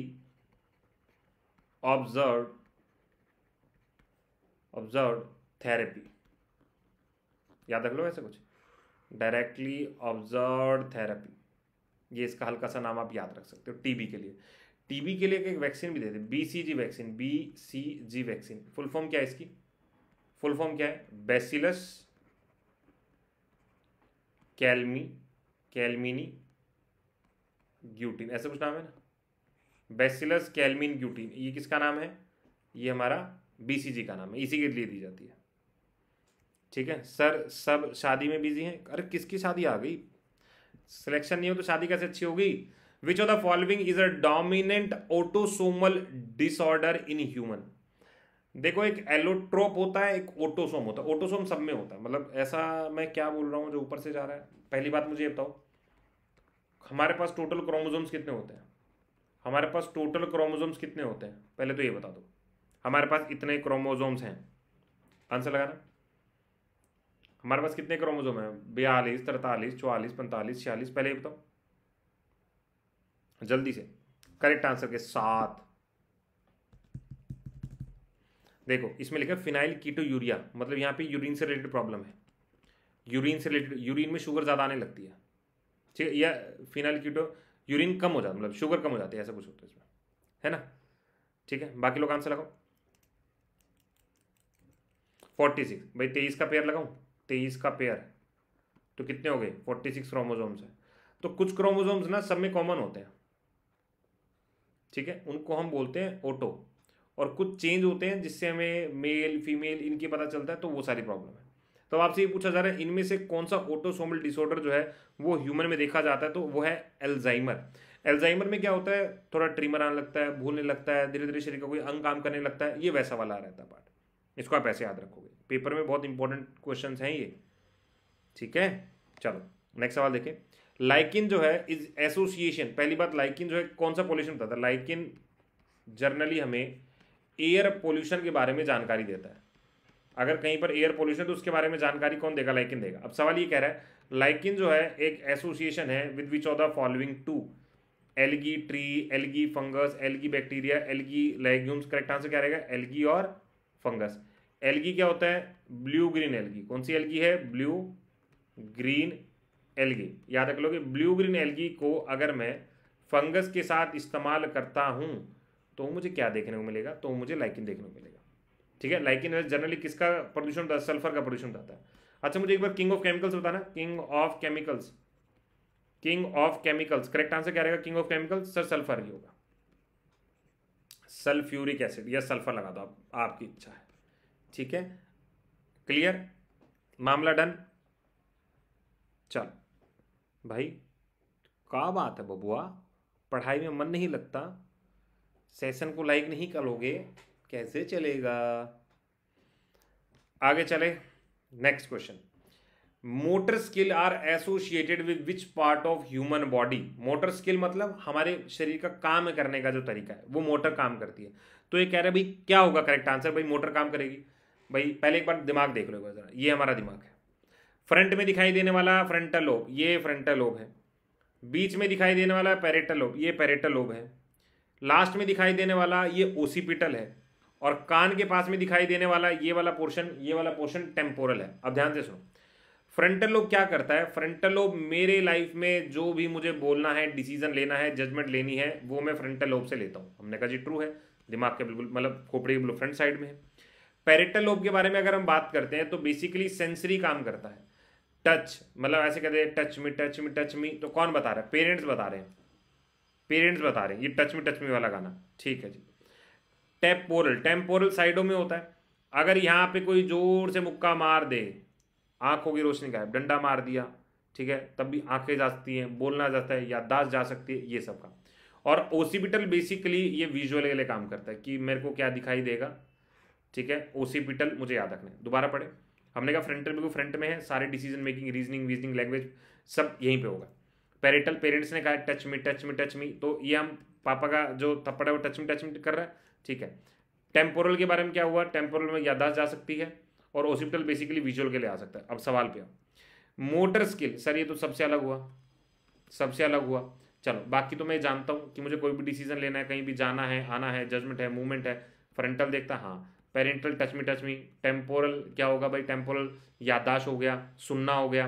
ऑब्जर्व ऑब्जर्व थेरेपी याद रख लो ऐसे कुछ डायरेक्टली ऑब्जर्व थेरेपी ये इसका हल्का सा नाम आप याद रख सकते हो टीबी के लिए टीबी के लिए एक वैक्सीन भी देते B C G vaccine B C G vaccine full form क्या है इसकी फुल फॉर्म क्या है बेसिलस कैलमी कैलमिनी ग्यूटिन ऐसा कुछ नाम है ना बेसिलस कैलमिन ग्यूटिन ये किसका नाम है ये हमारा बीसीजी का नाम है इसी के लिए दी जाती है ठीक है सर सब शादी में बिजी हैं अरे किसकी शादी आ गई सिलेक्शन नहीं हो तो शादी कैसे अच्छी होगी which of the following is a dominant autosomal disorder in human देखो एक एलोट्रोप होता है एक ओटोसोम होता है ओटोसोम सब में होता है मतलब ऐसा मैं क्या बोल रहा हूँ जो ऊपर से जा रहा है पहली बात मुझे ये बताओ हमारे पास टोटल क्रोमोजोम्स कितने होते हैं हमारे पास टोटल क्रोमोजोम्स कितने होते हैं पहले तो ये बता दो हमारे पास इतने क्रोमोजोम्स हैं आंसर लगाना हमारे पास कितने क्रोमोजोम हैं बयालीस तरतालीस चौवालीस पैंतालीस छियालीस पहले ये बताओ जल्दी से करेक्ट आंसर के सात देखो इसमें लिखा फिनाइल कीटो यूरिया मतलब यहाँ पे यूरिन से रिलेटेड प्रॉब्लम है यूरिन से रिलेटेड यूरिन में शुगर ज़्यादा आने लगती है ठीक है या फिनाइल कीटो यूरिन कम हो जाता मतलब शुगर कम हो जाती है ऐसा कुछ होता है इसमें है ना ठीक है बाकी लोग आंसर लगाओ फोर्टी सिक्स भाई तेईस का पेयर लगाऊँ तेईस का पेयर तो कितने हो गए फोर्टी सिक्स क्रोमोजोम्स हैं तो कुछ क्रोमोजोम्स ना सब में कॉमन होते हैं ठीक है उनको हम बोलते हैं ओटो और कुछ चेंज होते हैं जिससे हमें मेल फीमेल इनकी पता चलता है तो वो सारी प्रॉब्लम है तो आपसे ये पूछा जा रहा है इनमें से कौन सा ऑटोसोमल डिसऑर्डर जो है वो ह्यूमन में देखा जाता है तो वो है एल्जाइमर एल्जाइमर में क्या होता है थोड़ा ट्रीमर आने लगता है भूलने लगता है धीरे धीरे शरीर का कोई अंग काम करने लगता है ये वैसा वाला आ रहता है पार्ट इसको आप ऐसे याद रखोगे पेपर में बहुत इंपॉर्टेंट क्वेश्चन हैं ये ठीक है चलो नेक्स्ट सवाल देखें लाइकिन जो है इज एसोसिएशन पहली बात लाइकिन जो है कौन सा पोल्यूशन बताता है लाइकिन जर्नली हमें एयर पोल्यूशन के बारे में जानकारी देता है अगर कहीं पर एयर पोल्यूशन तो उसके बारे में जानकारी कौन देगा लाइकिन देगा अब सवाल ये कह रहा है लाइकिन जो है एक एसोसिएशन है with which of the following two algae tree algae fungus algae bacteria algae legumes correct answer क्या रहेगा एलगी और फंगस एलगी क्या होता है ब्लू ग्रीन एलगी कौन सी एलगी है ब्लू ग्रीन एलगी याद रख लो कि ब्लू ग्रीन एलगी को अगर मैं फंगस के साथ इस्तेमाल करता हूँ तो मुझे क्या देखने को मिलेगा तो मुझे लाइकिन देखने को मिलेगा ठीक है लाइकिन जनरली किसका प्रदूषण होता है सल्फर का प्रदूषण होता है अच्छा मुझे एक बार किंग ऑफ केमिकल्स बताना king of chemicals king of chemicals correct answer क्या रहेगा king of chemicals sir sulphur ही होगा सल्फ्यूरिक एसिड या सल्फर लगा दो आप, आपकी इच्छा है ठीक है क्लियर मामला डन चल भाई का बात है बबुआ पढ़ाई में मन नहीं लगता सेशन को लाइक नहीं करोगे कैसे चलेगा आगे चले next question motor skill are associated with which part of human body motor skill मतलब हमारे शरीर का काम करने का जो तरीका है वो मोटर काम करती है तो ये कह रहे हैं भाई क्या होगा करेक्ट आंसर भाई मोटर काम करेगी भाई पहले एक बार दिमाग देख लो जरा ये हमारा दिमाग है फ्रंट में दिखाई देने वाला फ्रंटल लोब ये फ्रंटल लोब है बीच में दिखाई देने वाला पेरेटल लोब ये पेरेटल लोब है लास्ट में दिखाई देने वाला ये ओसीपिटल है और कान के पास में दिखाई देने वाला ये वाला पोर्शन ये वाला पोर्शन टेम्पोरल है अब ध्यान से सुनो फ्रंटल लोब क्या करता है फ्रंटल लोब मेरे लाइफ में जो भी मुझे बोलना है डिसीजन लेना है जजमेंट लेनी है वो मैं फ्रंटल लोब से लेता हूँ हमने कहा जी ट्रू है दिमाग के बिल्कुल मतलब खोपड़ी बिल्कुल फ्रंट साइड में है पेरेटल लोब के बारे में अगर हम बात करते हैं तो बेसिकली सेंसरी काम करता है टच मतलब ऐसे कहते हैं touch me touch me touch me तो कौन बता रहा है पेरेंट्स बता रहे हैं पेरेंट्स बता रहे हैं ये टच में टच में वाला गाना ठीक है जी टेम्पोरल टेम्पोरल साइडों में होता है अगर यहाँ पे कोई जोर से मुक्का मार दे आंखों की रोशनी का डंडा मार दिया ठीक है तब भी आंखें जा सकती हैं बोलना जाता है याददाश्त जा सकती है ये सब का और ओसीपिटल बेसिकली ये विजुअल के लिए काम करता है कि मेरे को क्या दिखाई देगा ठीक है ओसीपिटल मुझे याद रखना है दोबारा पढ़े हमने कहा फ्रंट बिल्कुल फ्रंट में है सारे decision making reasoning visioning language सब यहीं पे होगा पेरेंटल पेरेंट्स ने कहा touch me touch me touch me तो ये हम पापा का जो थप्पड़ है वो टच मी टच मी कर रहा है ठीक है टेम्पोरल के बारे में क्या हुआ टेम्पोरल में यादाश्त जा सकती है और ओसिपिटल बेसिकली विजुअल के लिए आ सकता है अब सवाल पे मोटर स्किल सर ये तो सबसे अलग हुआ सबसे अलग हुआ चलो बाकी तो मैं जानता हूँ कि मुझे कोई भी डिसीजन लेना है कहीं भी जाना है आना है जजमेंट है मूवमेंट है फ्रंटल देखता हाँ parental touch me touch me temporal क्या होगा भाई टेम्पोरल यादाश्त हो गया सुनना हो गया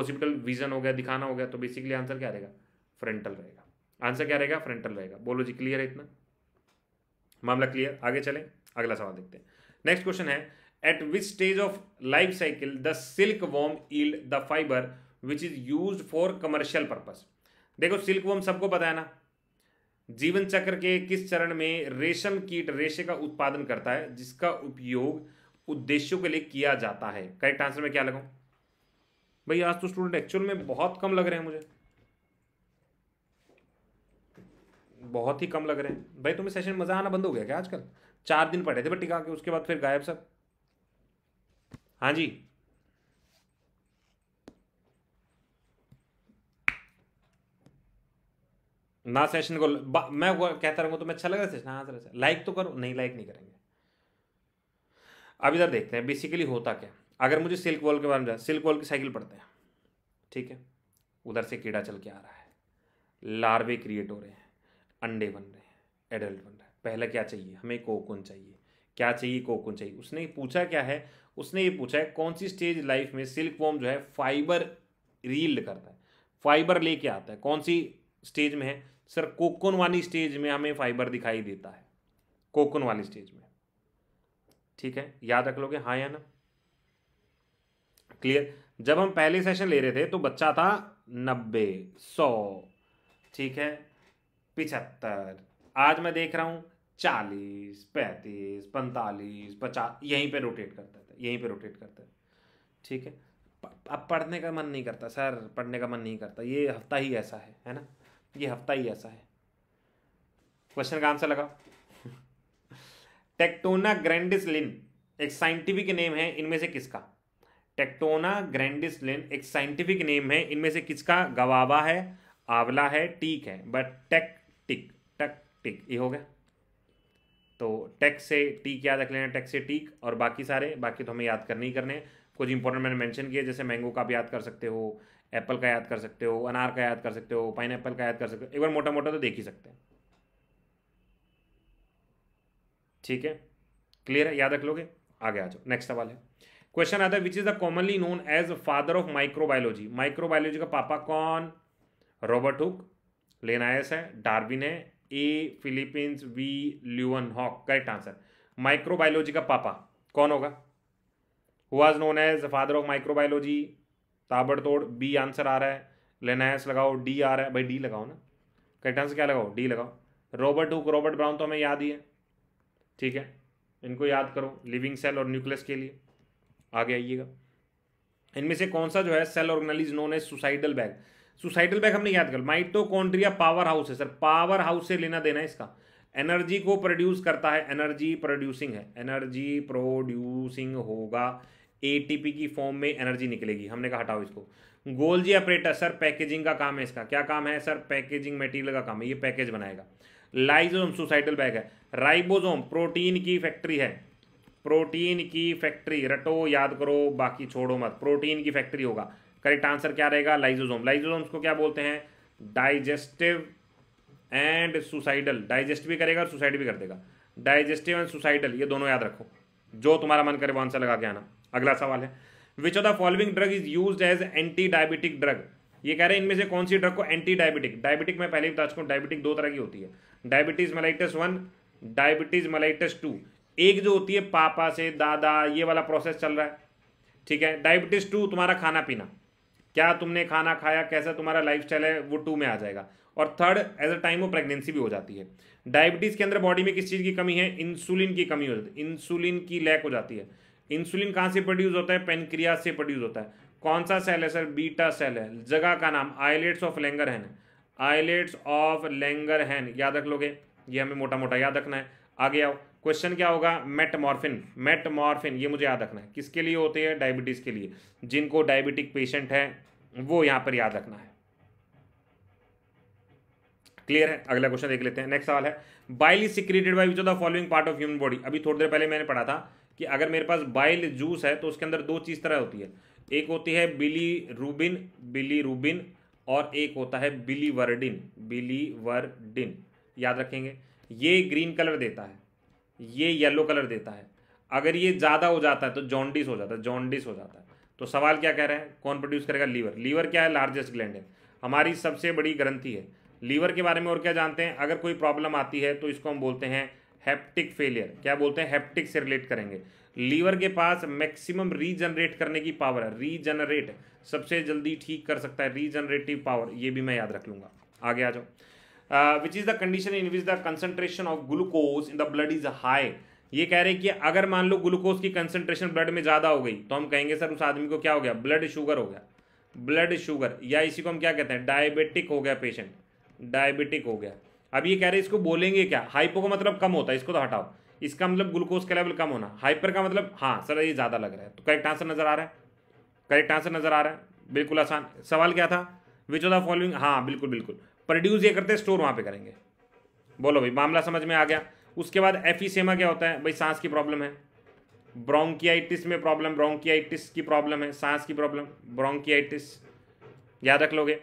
ओसिपिटल विजन हो गया दिखाना हो गया तो बेसिकली आंसर क्या रहेगा फ्रंटल रहेगा आंसर क्या रहेगा फ्रंटल रहेगा बोलो जी क्लियर है इतना मामला क्लियर आगे चलें अगला सवाल देखते हैं नेक्स्ट क्वेश्चन है at which stage of life cycle the silkworm yield the fibre which is use for commercial purpose देखो सिल्क वॉम सबको पता है ना जीवन चक्र के किस चरण में रेशम कीट रेशे का उत्पादन करता है जिसका उपयोग उद्देश्यों के लिए किया जाता है करेक्ट आंसर में क्या लगाऊं भाई आज तो स्टूडेंट एक्चुअल में बहुत कम लग रहे हैं मुझे बहुत ही कम लग रहे हैं भाई तुम्हें सेशन मज़ा आना बंद हो गया क्या आजकल चार दिन पढ़े थे बट टिका के उसके बाद फिर गायब सब हाँ जी ना सेशन को मैं कहता रहूंगा तो मैं अच्छा लग सेशन हाँ सर लाइक तो करो नहीं लाइक नहीं करेंगे अब इधर देखते हैं बेसिकली होता क्या अगर मुझे सिल्क वॉल के बारे में सिल्क वॉल की साइकिल पढ़ते हैं ठीक है उधर से कीड़ा चल के आ रहा है लार्वे क्रिएट हो रहे हैं अंडे बन रहे हैं एडल्ट बन रहे हैं पहला क्या चाहिए हमें कोकुन चाहिए क्या चाहिए कोकुन चाहिए उसने पूछा क्या है उसने ये पूछा है कौन सी स्टेज लाइफ में सिल्क वॉम जो है फाइबर रील्ड करता है फाइबर लेके आता है कौन सी स्टेज में है सर कोकुन वाली स्टेज में हमें फाइबर दिखाई देता है कोकुन वाली स्टेज में ठीक है याद रख लोगे हाँ या ना क्लियर जब हम पहले सेशन ले रहे थे तो बच्चा था नब्बे सौ ठीक है पिछहत्तर आज मैं देख रहा हूँ चालीस पैंतीस पैंतालीस पचास यहीं पे रोटेट करता था यहीं पे रोटेट करता है ठीक है अब पढ़ने का मन नहीं करता सर पढ़ने का मन नहीं करता ये हफ्ता ही ऐसा है है ना ये हफ्ता ही ऐसा है क्वेश्चन का आंसर लगाओ टेक्टोना ग्रैंडिस लिन एक साइंटिफिक नेम है इनमें से किसका टेक्टोना ग्रैंडिस लेन एक साइंटिफिक नेम है इनमें से किसका गवावा है आंवला है टीक है बट टेक टिक टक टिक ये हो गया तो टेक से टीक याद रख लेना टेक से टीक और बाकी सारे बाकी तो हमें याद करने ही करने कुछ इंपॉर्टेंट मैंने मेंशन किया जैसे मैंगो का भी याद कर सकते हो एप्पल का याद कर सकते हो अनार का याद कर सकते हो पाइन का याद कर सकते हो एक बार मोटा मोटा तो देख ही सकते हैं ठीक है क्लियर है याद रख लोगे आगे आ जाओ नेक्स्ट सवाल है क्वेश्चन आता है which is the commonly known as father of microbiology microbiology का पापा कौन रॉबर्ट हुक लेनायस है डार्विन है A Philippines van Leeuwenhoek correct answer microbiology का पापा कौन होगा who is known as father of microbiology ताबड़तोड़ बी आंसर आ रहा है लेनायस लगाओ डी आ रहा है भाई डी लगाओ ना करेक्ट आंसर क्या लगाओ डी लगाओ रॉबर्ट हुक रॉबर्ट ब्राउन तो हमें याद ही है ठीक है इनको याद करो लिविंग सेल और न्यूक्लियस के लिए आगे आइएगा इनमें से कौन सा जो है cell organelle known as suicidal bag suicidal bag हमने याद कर माइटोकॉन्ड्रिया पावर हाउस है सर पावर हाउस से लेना देना है इसका एनर्जी को प्रोड्यूस करता है एनर्जी प्रोड्यूसिंग है एनर्जी प्रोड्यूसिंग होगा एटीपी की फॉर्म में एनर्जी निकलेगी हमने कहा हटाओ इसको गोल्जी ऑपरेटर सर पैकेजिंग का काम है इसका क्या काम है सर पैकेजिंग मटेरियल का काम है ये पैकेज बनाएगा लाइजोम सुसाइडल बैग है राइबोजोम प्रोटीन की फैक्ट्री है प्रोटीन की फैक्ट्री रटो याद करो बाकी छोड़ो मत प्रोटीन की फैक्ट्री होगा करेक्ट आंसर क्या रहेगा लाइजोजोम लाइजोजोम्स को क्या बोलते हैं डाइजेस्टिव एंड सुसाइडल डाइजेस्ट भी करेगा और सुसाइड भी कर देगा डाइजेस्टिव एंड सुसाइडल ये दोनों याद रखो जो तुम्हारा मन करे वो आंसर लगा के आना अगला सवाल है which of the following drug is use as anti diabetic drug ये कह रहे हैं इनमें से कौन सी ड्रग को एंटी डायबिटिक डायबिटिक मैं पहले भी बता चुका हूँ डायबिटिक दो तरह की होती है diabetes mellitus one diabetes mellitus two एक जो होती है पापा से दादा ये वाला प्रोसेस चल रहा है ठीक है डायबिटीज़ टू तुम्हारा खाना पीना क्या तुमने खाना खाया कैसा तुम्हारा लाइफ है वो टू में आ जाएगा और थर्ड एज अ टाइम वो प्रेगनेंसी भी हो जाती है डायबिटीज़ के अंदर बॉडी में किस चीज़ की कमी है इंसुलिन की कमी हो जाती है इंसुलिन की लैक हो जाती है इंसुलिन कहाँ से प्रोड्यूस होता है पेनक्रिया से प्रोड्यूस होता है कौन सा सेल है सर बीटा सेल है जगह का नाम islets of Langerhans islets of Langerhans याद रख लोगे ये हमें मोटा मोटा याद रखना है आगे आओ क्वेश्चन क्या होगा मेटमॉर्फिन मेटमॉर्फिन ये मुझे याद रखना है किसके लिए होते हैं डायबिटीज़ के लिए जिनको डायबिटिक पेशेंट है वो यहां पर याद रखना है क्लियर है अगला क्वेश्चन देख लेते हैं नेक्स्ट सवाल है bile is secreted by which of the following part of human body अभी थोड़ी देर पहले मैंने पढ़ा था कि अगर मेरे पास बाइल जूस है तो उसके अंदर दो चीज़ तरह होती है एक होती है बिली रूबिन बिली रूबिन और एक होता है बिली वर्डिन बिली वर्डिन याद रखेंगे ये ग्रीन कलर देता है ये येलो कलर देता है अगर ये ज़्यादा हो जाता है तो जॉन्डिस हो जाता है जॉन्डिस हो जाता है तो सवाल क्या कह रहे हैं कौन प्रोड्यूस करेगा लीवर लीवर क्या है लार्जेस्ट ग्लैंड है हमारी सबसे बड़ी ग्रंथि है लीवर के बारे में और क्या जानते हैं अगर कोई प्रॉब्लम आती है तो इसको हम बोलते हैं हैप्टिक फेलियर क्या बोलते हैं हैप्टिक से रिलेट करेंगे लीवर के पास मैक्सिमम रीजनरेट करने की पावर है रीजनरेट सबसे जल्दी ठीक कर सकता है रीजनरेटिव पावर ये भी मैं याद रख लूँगा आगे आ जाओ uh, which is the condition in which the concentration of glucose in the blood is high ये कह रहे हैं कि अगर मान लो ग्लूकोज की कंसंट्रेशन ब्लड में ज़्यादा हो गई तो हम कहेंगे सर उस आदमी को क्या हो गया ब्लड शुगर हो गया ब्लड शुगर या इसी को हम क्या कहते हैं डायबिटिक हो गया पेशेंट डायबिटिक हो गया अब ये कह रहे हैं इसको बोलेंगे क्या हाइपो का मतलब कम होता है इसको तो हटाओ इसका मतलब ग्लूकोज का लेवल कम होना हाइपर का मतलब हाँ सर ये ज़्यादा लग रहा है तो करेक्ट आंसर नज़र आ रहा है करेक्ट आंसर नज़र आ रहा है बिल्कुल आसान सवाल क्या था विच ऑफ द फॉलोइंग हाँ बिल्कुल बिल्कुल प्रोड्यूस ये करते हैं स्टोर वहाँ पे करेंगे बोलो भाई मामला समझ में आ गया उसके बाद एफिसेमा क्या होता है भाई सांस की प्रॉब्लम है ब्रोंकियाइटिस में प्रॉब्लम ब्रोंकियाइटिस की प्रॉब्लम है सांस की प्रॉब्लम ब्रोंकियाइटिस याद रख लोगे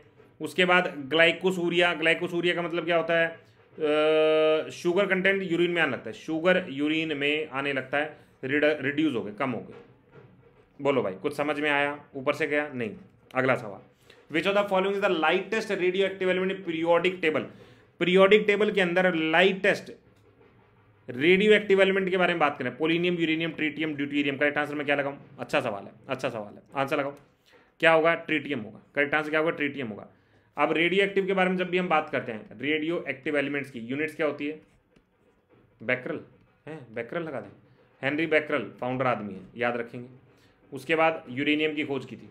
उसके बाद ग्लाइकोसूरिया ग्लाइकोसूरिया का मतलब क्या होता है शुगर कंटेंट यूरिन में आने लगता है शुगर यूरिन में आने लगता है रिड्यूस हो गए कम हो गए बोलो भाई कुछ समझ में आया ऊपर से गया नहीं अगला सवाल which of the following is the lightest radioactive element periodic table periodic table के अंदर लाइटेस्ट रेडियो एक्टिव एलिमेंट के बारे में बात करें polonium uranium tritium deuterium correct answer में क्या लगाऊँ अच्छा सवाल है अच्छा सवाल है आंसर लगाओ क्या होगा ट्रीटियम होगा करेक्ट आंसर क्या होगा ट्रीटियम होगा अब रेडियो एक्टिव के बारे में जब भी हम बात करते हैं रेडियो एक्टिव एलिमेंट्स की यूनिट्स क्या होती है बैक्रल है बैक्रल लगा दें हेनरी बैक्रल फाउंडर आदमी है याद रखेंगे उसके बाद यूरेनियम की खोज की थी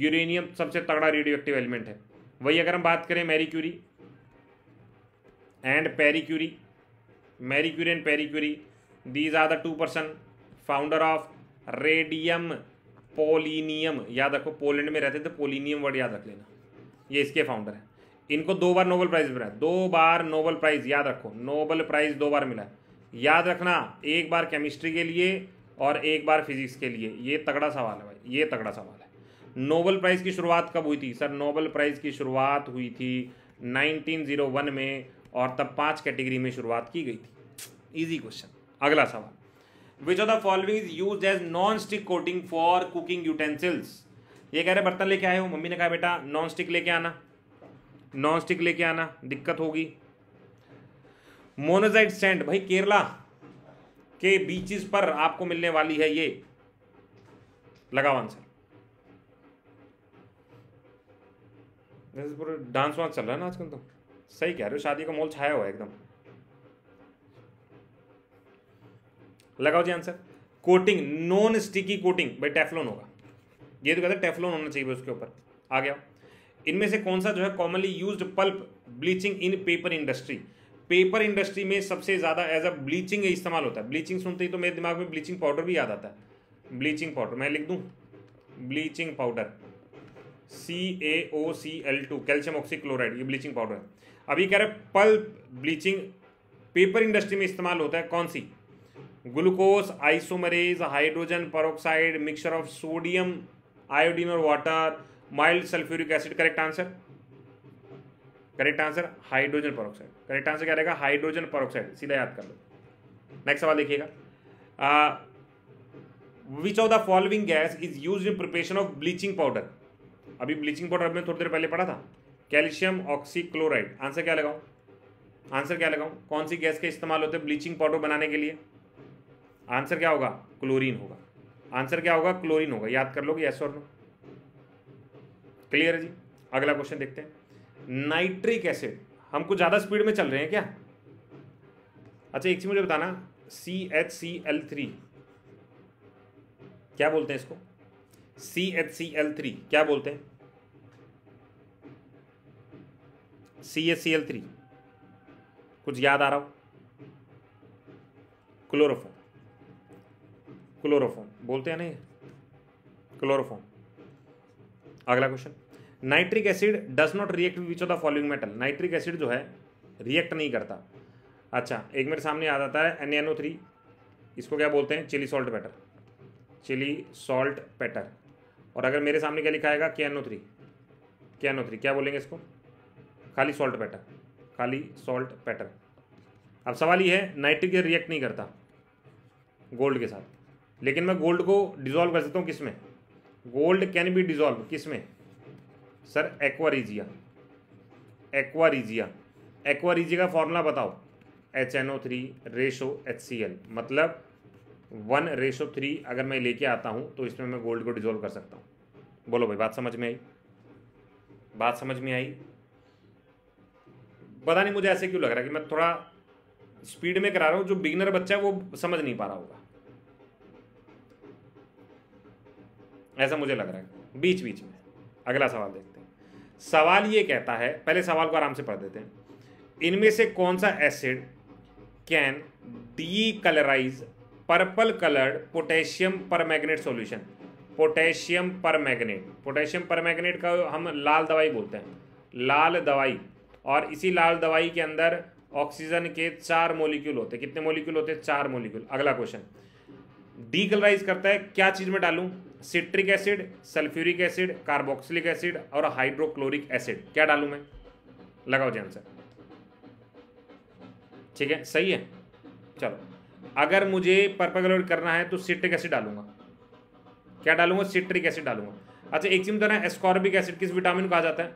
यूरेनियम सबसे तगड़ा रेडियो एक्टिव एलिमेंट है वही अगर हम बात करें Marie Curie and Pierre Curie Marie Curie and Pierre Curie these are the two person founder of radium polonium याद रखो पोलैंड में रहते थे पोलिनियम तो वर्ड याद रख लेना ये इसके फाउंडर है इनको दो बार नोबल प्राइज़ मिला है दो बार नोबल प्राइज़ याद रखो नोबल प्राइज़ दो बार मिला याद रखना एक बार केमिस्ट्री के लिए और एक बार फिजिक्स के लिए ये तगड़ा सवाल है भाई ये तगड़ा सवाल है नोबल प्राइज़ की शुरुआत कब हुई थी सर नोबल प्राइज़ की शुरुआत हुई थी 1901 में और तब पांच कैटेगरी में शुरुआत की गई थी इजी क्वेश्चन अगला सवाल which of the following is use as non stick coating for cooking utensils ये कह रहे बर्तन लेके आए हो मम्मी ने कहा बेटा नॉन स्टिक लेके आना नॉन स्टिक लेके आना दिक्कत होगी मोनोजाइट स्टैंड भाई केरला के बीचेस पर आपको मिलने वाली है ये लगावान आंसर वैसे पूरे डांस वांस चल रहा है ना आजकल तो सही कह रहे हो शादी का मोल छाया हुआ है एकदम लगाओ जी answer coating non sticky coating भाई टेफलोन होगा ये तो कहते हैं होना चाहिए उसके ऊपर आ गया इनमें से कौन सा जो है commonly use pulp bleaching in paper industry paper industry में सबसे ज़्यादा एज अ ब्लीचिंग इस्तेमाल होता है ब्लीचिंग सुनते ही तो मेरे दिमाग में ब्लीचिंग पाउडर भी याद आता है ब्लीचिंग पाउडर मैं लिख दूँ bleaching powder C A O C L two calcium oxychloride ये ब्लीचिंग पाउडर है अभी कह रहे पल्प ब्लीचिंग पेपर इंडस्ट्री में इस्तेमाल होता है कौन सी glucose isomerase hydrogen peroxide mixture of sodium iodine और water mild sulphuric acid correct answer correct answer hydrogen peroxide correct answer क्या रहेगा हाइड्रोजन परोक्साइड सीधा याद कर लो नेक्स्ट सवाल देखिएगा which of the following gas is use in preparation of bleaching powder अभी bleaching powder अभी थोड़ी देर पहले पढ़ा था कैल्शियम ऑक्सीक्लोराइड आंसर क्या लगाऊं आंसर क्या लगाऊं कौन सी गैस के इस्तेमाल होते हैं ब्लीचिंग पाउडर बनाने के लिए आंसर क्या होगा क्लोरीन होगा आंसर क्या होगा क्लोरीन होगा याद कर लो यस और नो क्लियर है जी अगला क्वेश्चन देखते हैं नाइट्रिक एसिड हम कुछ ज़्यादा स्पीड में चल रहे हैं क्या अच्छा एक चीज़ मुझे बताना C H C L three क्या बोलते हैं इसको C H C L three क्या बोलते हैं C S C L three कुछ याद आ रहा हो क्लोरोफॉम क्लोरोफॉम बोलते हैं नहीं क्लोरोफॉम अगला question nitric acid does not react which of the following metal nitric acid जो है रिएक्ट नहीं करता अच्छा एक मेरे सामने याद आता है एन थ्री इसको क्या बोलते हैं Chile saltpetre Chile saltpetre और अगर मेरे सामने क्या लिखा आएगा ओ थ्री के ओ थ्री क्या बोलेंगे इसको खाली सॉल्ट पैटर खाली सॉल्ट पैटर अब सवाल ये है नाइट्रिक रिएक्ट नहीं करता गोल्ड के साथ लेकिन मैं गोल्ड को डिजोल्व कर सकता हूँ किस में गोल्ड कैन बी डिजोल्व किस में सर एक्वारीजिया एक्वारीजिया एक्वारीजिया का फॉर्मूला बताओ H N O three ratio H C L मतलब वन रेशो थ्री अगर मैं लेके आता हूँ तो इसमें मैं गोल्ड को डिजोल्व कर सकता हूँ बोलो भाई बात समझ में आई बात समझ में आई पता नहीं मुझे ऐसे क्यों लग रहा है कि मैं थोड़ा स्पीड में करा रहा हूँ जो बिगिनर बच्चा है वो समझ नहीं पा रहा होगा ऐसा मुझे लग रहा है बीच बीच में अगला सवाल देखते हैं सवाल ये कहता है पहले सवाल को आराम से पढ़ देते हैं इनमें से कौन सा acid can decolourise purple coloured potassium permanganate solution potassium permanganate potassium permanganate का हम लाल दवाई बोलते हैं लाल दवाई और इसी लाल दवाई के अंदर ऑक्सीजन के चार मोलिक्यूल होते कितने मोलिक्यूल होते चार मोलिक्यूल अगला क्वेश्चन डीकलराइज करता है क्या चीज़ में डालूं citric acid sulphuric acid carboxylic acid और हाइड्रोक्लोरिक एसिड क्या डालू मैं लगाओ जी आंसर ठीक है सही है चलो अगर मुझे पर्पल करना है तो सिट्रिक एसिड डालूंगा क्या डालूंगा सिट्रिक एसिड डालूंगा अच्छा एक चीज बता एस्कॉर्बिक एसिड किस विटामिन कहा जाता है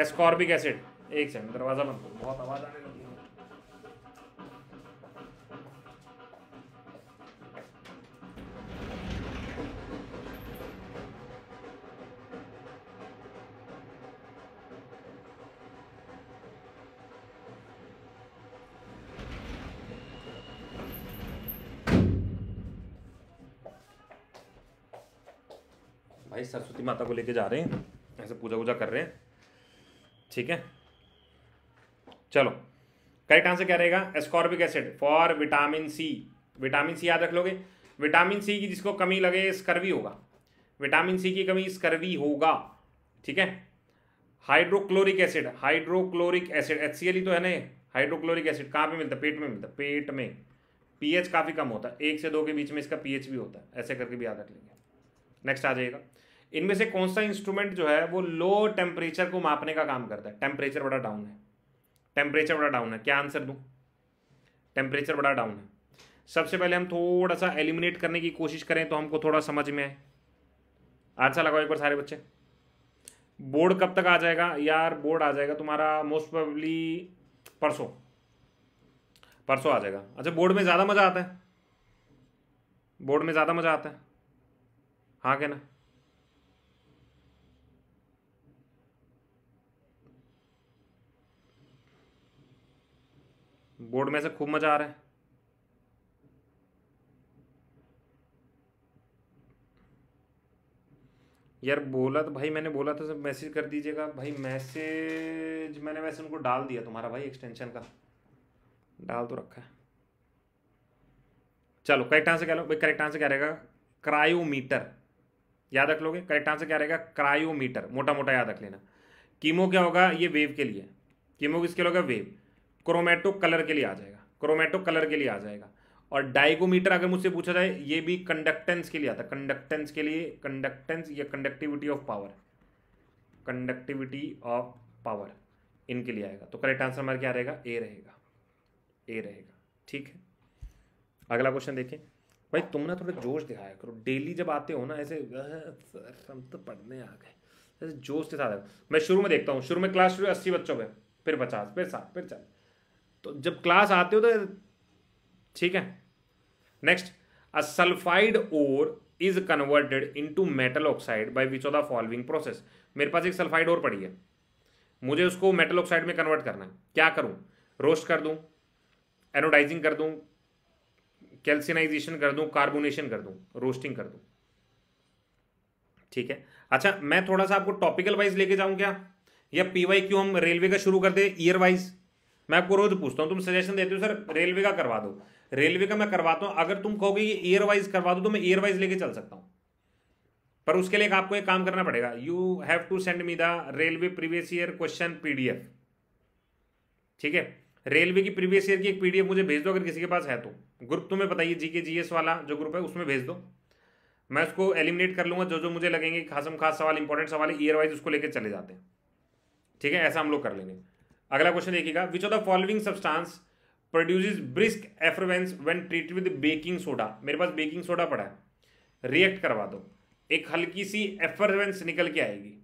एस्कॉर्बिक एसिड एक सेकंड दरवाज़ा बंद बहुत आवाज़ आने लगी भाई सरस्वती माता को लेके जा रहे हैं ऐसे पूजा वूजा कर रहे हैं ठीक है चलो करेक्ट आंसर क्या रहेगा ascorbic acid for vitamin C vitamin C याद रख लोगे विटामिन सी की जिसको कमी लगे स्कर्वी होगा विटामिन सी की कमी स्कर्वी होगा ठीक है hydrochloric acid hydrochloric acid H ही तो है ना हाइड्रोक्लोरिक एसिड कहाँ पे मिलता पेट में मिलता पेट में पीएच काफ़ी कम होता है एक से दो के बीच में इसका पीएच भी होता है ऐसे करके भी याद रख लेंगे नेक्स्ट आ जाएगा इनमें से कौन सा इंस्ट्रूमेंट जो है वो लो टेम्परेचर को मापने का काम करता है टेम्परेचर बड़ा डाउन है टेम्परेचर बड़ा डाउन है क्या आंसर दूँ टेम्परेचर बड़ा डाउन है सबसे पहले हम थोड़ा सा एलिमिनेट करने की कोशिश करें तो हमको थोड़ा समझ में आए अच्छा लगाओ एक बार सारे बच्चे बोर्ड कब तक आ जाएगा यार बोर्ड आ जाएगा तुम्हारा मोस्ट प्रोबली परसों परसों आ जाएगा अच्छा बोर्ड में ज़्यादा मज़ा आता है बोर्ड में ज़्यादा मज़ा आता है हाँ क्या ना बोर्ड में से खूब मज़ा आ रहा है यार बोला तो भाई मैंने बोला था सब मैसेज कर दीजिएगा भाई मैसेज मैंने वैसे उनको डाल दिया तुम्हारा भाई एक्सटेंशन का डाल तो रखा है चलो करेक्ट आंसर क्या लो भाई करेक्ट आंसर क्या रहेगा क्रायोमीटर याद रख लोगे करेक्ट आंसर क्या रहेगा क्रायोमीटर मोटा मोटा याद रख लेना कीमो क्या होगा ये वेव के लिए कीमो किसके लिए वेव क्रोमेटो कलर के लिए आ जाएगा क्रोमेटो कलर के लिए आ जाएगा और डाइगोमीटर अगर मुझसे पूछा जाए ये भी कंडक्टेंस के लिए आता है कंडक्टेंस के लिए कंडक्टेंस या conductivity of power conductivity of power इनके लिए आएगा तो करेक्ट आंसर हमारा क्या रहेगा ए रहेगा ए रहेगा ठीक है अगला क्वेश्चन देखें भाई तुम ना थोड़ा जोश दिखाया करो डेली जब आते हो ना ऐसे सर हम तो पढ़ने आ गए ऐसे जोश के साथ मैं शुरू में देखता हूँ शुरू में क्लास शुरू अस्सी बच्चों पर फिर पचास फिर साठ फिर चालीस तो जब क्लास आते हो तो ठीक है next a sulphide ore is converted into metal oxide by which of the following process मेरे पास एक सल्फाइड और पड़ी है मुझे उसको मेटल ऑक्साइड में कन्वर्ट करना है क्या करूं रोस्ट कर दूं एनोडाइजिंग कर दूं कैल्सिनाइजेशन कर दूं कार्बोनेशन कर दूं रोस्टिंग कर दूं ठीक है अच्छा मैं थोड़ा सा आपको टॉपिकल वाइज लेके जाऊं क्या या पी वाई हम रेलवे का शुरू कर दे ईयर वाइज मैं आपको रोज पूछता हूँ तुम सजेशन देते हो सर रेलवे का करवा दो रेलवे का मैं करवाता हूँ अगर तुम कहोगे ये ईयर वाइज करवा दो तो मैं ईयर वाइज लेके चल सकता हूँ पर उसके लिए आपको एक काम करना पड़ेगा you have to send me the railway previous year question PDF ठीक है रेलवे की प्रीवियस ईयर की एक पीडीएफ मुझे भेज दो अगर किसी के पास है तो ग्रुप तुम्हें बताइए जी के जी एस वाला जो ग्रुप है उसमें भेज दो मैं उसको एलिमिनेट कर लूंगा जो जो मुझे लगेंगे खासम खास सवाल इंपॉर्टेंट सवाल ईयर वाइज उसको लेकर चले जाते हैं ठीक है ऐसा हम लोग कर लेंगे अगला क्वेश्चन देखिएगा which of the following substance produce brisk effervescence when treated with baking soda मेरे पास बेकिंग सोडा पड़ा है रिएक्ट करवा दो एक हल्की सी एफरवेंस निकल के आएगी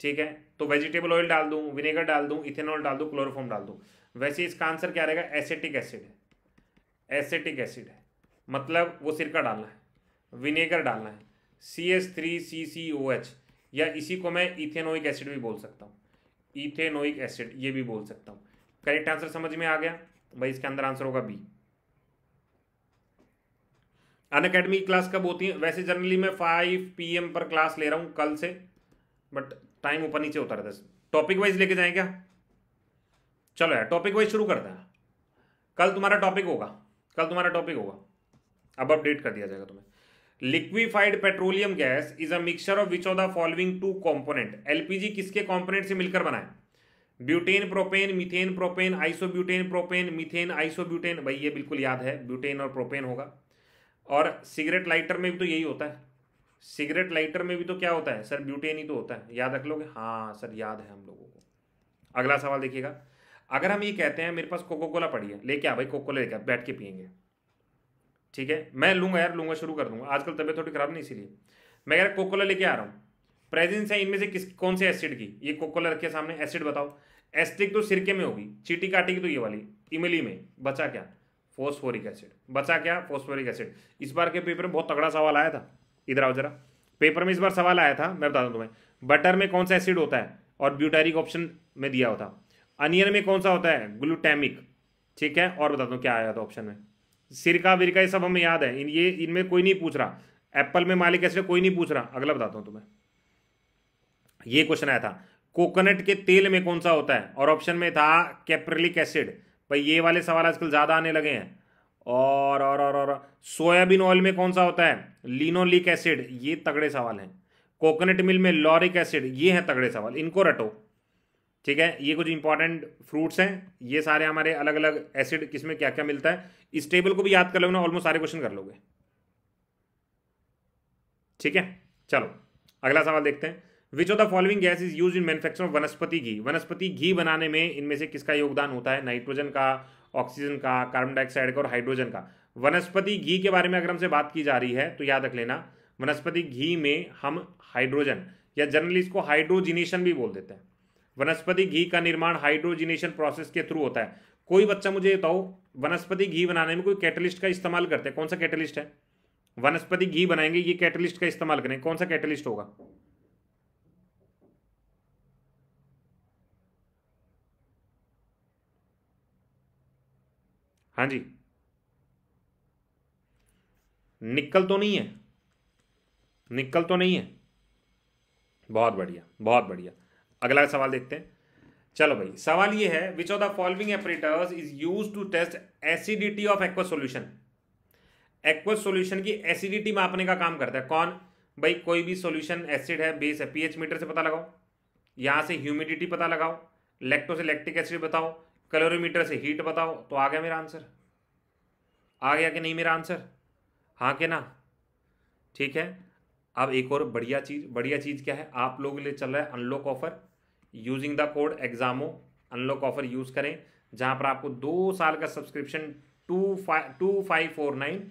ठीक है तो वेजिटेबल ऑयल डाल दूँ विनेगर डाल दूँ इथेनॉल डाल दूँ क्लोरोफॉर्म डाल दूँ वैसे इसका आंसर क्या रहेगा एसेटिक एसिड है एसेटिक एसिड है मतलब वो सिरका डालना है विनेगर डालना है C S three C C O H या इसी को मैं इथेनोइक एसिड भी बोल सकता हूँ इथेनोइक एसिड ये भी बोल सकता हूँ करेक्ट आंसर समझ में आ गया तो भाई इसके अंदर आंसर होगा बी अन अकेडमी क्लास कब होती है वैसे जनरली मैं फाइव पी एम पर क्लास ले रहा हूँ कल से बट टाइम ऊपर नीचे होता रहता है टॉपिक वाइज लेके जाए क्या चलो यार टॉपिक वाइज शुरू करते हैं कल तुम्हारा टॉपिक होगा कल तुम्हारा टॉपिक होगा अब अपडेट कर दिया जाएगा तुम्हें liquefied petroleum gas is a mixture of which of the following two component LPG किसके कॉम्पोनेंट से मिलकर बना है butane propane methane propane isobutane propane methane isobutane भाई ये बिल्कुल याद है ब्यूटेन और प्रोपेन होगा और सिगरेट लाइटर में भी तो यही होता है सिगरेट लाइटर में भी तो क्या होता है सर ब्यूटेन ही तो होता है याद रख लोगे हाँ सर याद है हम लोगों को अगला सवाल देखिएगा अगर हम ये कहते हैं मेरे पास कोको कोला पड़ी है लेके आ भाई कोको कोला लेके बैठ के पियेंगे ठीक है मैं लूंगा यार लूंगा शुरू कर दूंगा आजकल तबियत थोड़ी खराब नहीं इसीलिए मैं यार कोकोला लेके आ रहा हूँ प्रेजेंस है इनमें से किस कौन से एसिड की ये कोकोला रखिए सामने एसिड बताओ एस्टिक तो सिरके में होगी चीटी काटी की तो ये वाली इमली में बचा क्या फोस्फोरिक एसिड बचा क्या फोस्फोरिक एसिड इस बार के पेपर में बहुत तगड़ा सवाल आया था इधर आओ जरा पेपर में इस बार सवाल आया था मैं बता दूँ तुम्हें बटर में कौन सा एसिड होता है और ब्यूटेरिक ऑप्शन में दिया होता अनियन में कौन सा होता है ग्लूटेमिक ठीक है और बता दूँ क्या आया था ऑप्शन में सिरका विरका ये सब हमें याद है इन ये इनमें कोई नहीं पूछ रहा एप्पल में मालिक ऐसे कोई नहीं पूछ रहा अगला बताता हूँ तुम्हें ये क्वेश्चन आया था कोकोनट के तेल में कौन सा होता है और ऑप्शन में था कैप्रलिक एसिड भाई ये वाले सवाल आजकल ज़्यादा आने लगे हैं और और और और सोयाबीन ऑयल में कौन सा होता है लिनोलिक एसिड ये तगड़े सवाल हैं कोकोनट मिल में लॉरिक एसिड ये हैं तगड़े सवाल इनको रटो ठीक है ये कुछ इंपॉर्टेंट फ्रूट्स हैं ये सारे हमारे अलग अलग एसिड किसमें क्या क्या मिलता है इस टेबल को भी याद कर लोगे ना ऑलमोस्ट सारे क्वेश्चन कर लोगे ठीक है चलो अगला सवाल देखते हैं which of the following gas is use in manufacture of vanaspati ghee वनस्पति घी बनाने में इनमें से किसका योगदान होता है नाइट्रोजन का ऑक्सीजन का कार्बन डाइऑक्साइड का और हाइड्रोजन का वनस्पति घी के बारे में अगर हमसे बात की जा रही है तो याद रख लेना वनस्पति घी में हम हाइड्रोजन या जनरली इसको हाइड्रोजिनेशन भी बोल देते हैं वनस्पति घी का निर्माण हाइड्रोजिनेशन प्रोसेस के थ्रू होता है कोई बच्चा मुझे बताओ वनस्पति घी बनाने में कोई कैटलिस्ट का इस्तेमाल करते हैं कौन सा कैटलिस्ट है वनस्पति घी बनाएंगे ये कैटलिस्ट का इस्तेमाल करें कौन सा कैटलिस्ट होगा हाँ जी निकल तो नहीं है निकल तो नहीं है बहुत बढ़िया बहुत बढ़िया अगला सवाल देखते हैं चलो भाई सवाल ये है which of the following apparatus is use to test acidity of aqueous solution aqueous solution की एसिडिटी मापने का काम करता है कौन भाई कोई भी सोल्यूशन एसिड है बेस है पीएच मीटर से पता लगाओ यहाँ से ह्यूमिडिटी पता लगाओ लेक्टो से लेक्टिक एसिड बताओ कैलोरीमीटर से हीट बताओ तो आ गया मेरा आंसर आ गया कि नहीं मेरा आंसर हाँ के ना ठीक है अब एक और बढ़िया चीज़ बढ़िया चीज़ क्या है आप लोगों के लिए चल रहा है unlock offer using the code एग्जामो अनलॉक ऑफर यूज़ करें जहाँ पर आपको दो साल का subscription two five two five four nine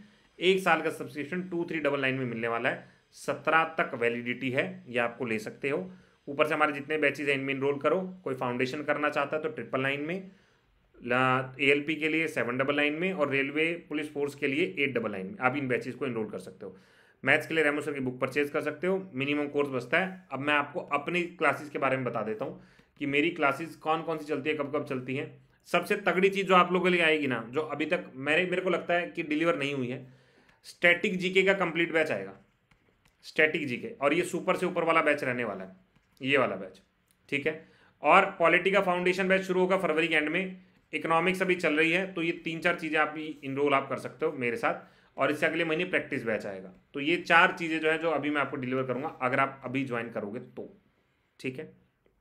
एक साल का subscription two three double nine में मिलने वाला है सत्रह तक वैलिडिटी है ये आपको ले सकते हो ऊपर से हमारे जितने बैचेज हैं इनमें इनरोल करो कोई फाउंडेशन करना चाहता है तो ट्रिपल नाइन में ए एल पी के लिए सेवन डबल नाइन में और रेलवे पुलिस फोर्स के लिए एट डबल नाइन में आप इन बैचेज को इनरोल कर सकते हो मैथ्स के लिए रेमो सर की बुक परचेज कर सकते हो मिनिमम कोर्स बचता है अब मैं आपको अपनी क्लासेस के बारे में बता देता हूँ कि मेरी क्लासेस कौन कौन सी चलती है कब कब चलती हैं सबसे तगड़ी चीज़ जो आप लोगों के लिए आएगी ना जो अभी तक मेरे मेरे को लगता है कि डिलीवर नहीं हुई है स्टैटिक जीके का कंप्लीट बैच आएगा स्टैटिक जीके और ये सुपर से ऊपर वाला बैच रहने वाला है ये वाला बैच ठीक है और पॉलिटी का फाउंडेशन बैच शुरू होगा फरवरी के एंड में इकोनॉमिक्स अभी चल रही है तो ये तीन चार चीज़ें आप इनरोल आप कर सकते हो मेरे साथ और इससे अगले महीने प्रैक्टिस बैच आएगा तो ये चार चीज़ें जो है जो अभी मैं आपको डिलीवर करूँगा अगर आप अभी ज्वाइन करोगे तो ठीक है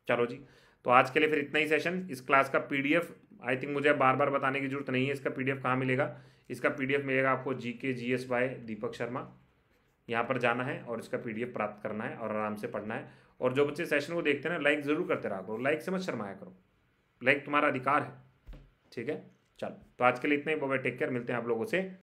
चलो जी तो आज के लिए फिर इतना ही सेशन इस क्लास का पी आई थिंक मुझे बार बार बताने की जरूरत नहीं है इसका पी कहाँ मिलेगा इसका पी मिलेगा आपको जी के जी एस दीपक शर्मा यहाँ पर जाना है और इसका पीडीएफ प्राप्त करना है और आराम से पढ़ना है और जो बच्चे सेशन को देखते हैं ना लाइक ज़रूर करते रहा करो लाइक से मत शर्माया करो लाइक तुम्हारा अधिकार है ठीक है चलो तो आज के लिए इतना ही बोबे टेक केयर मिलते हैं आप लोगों से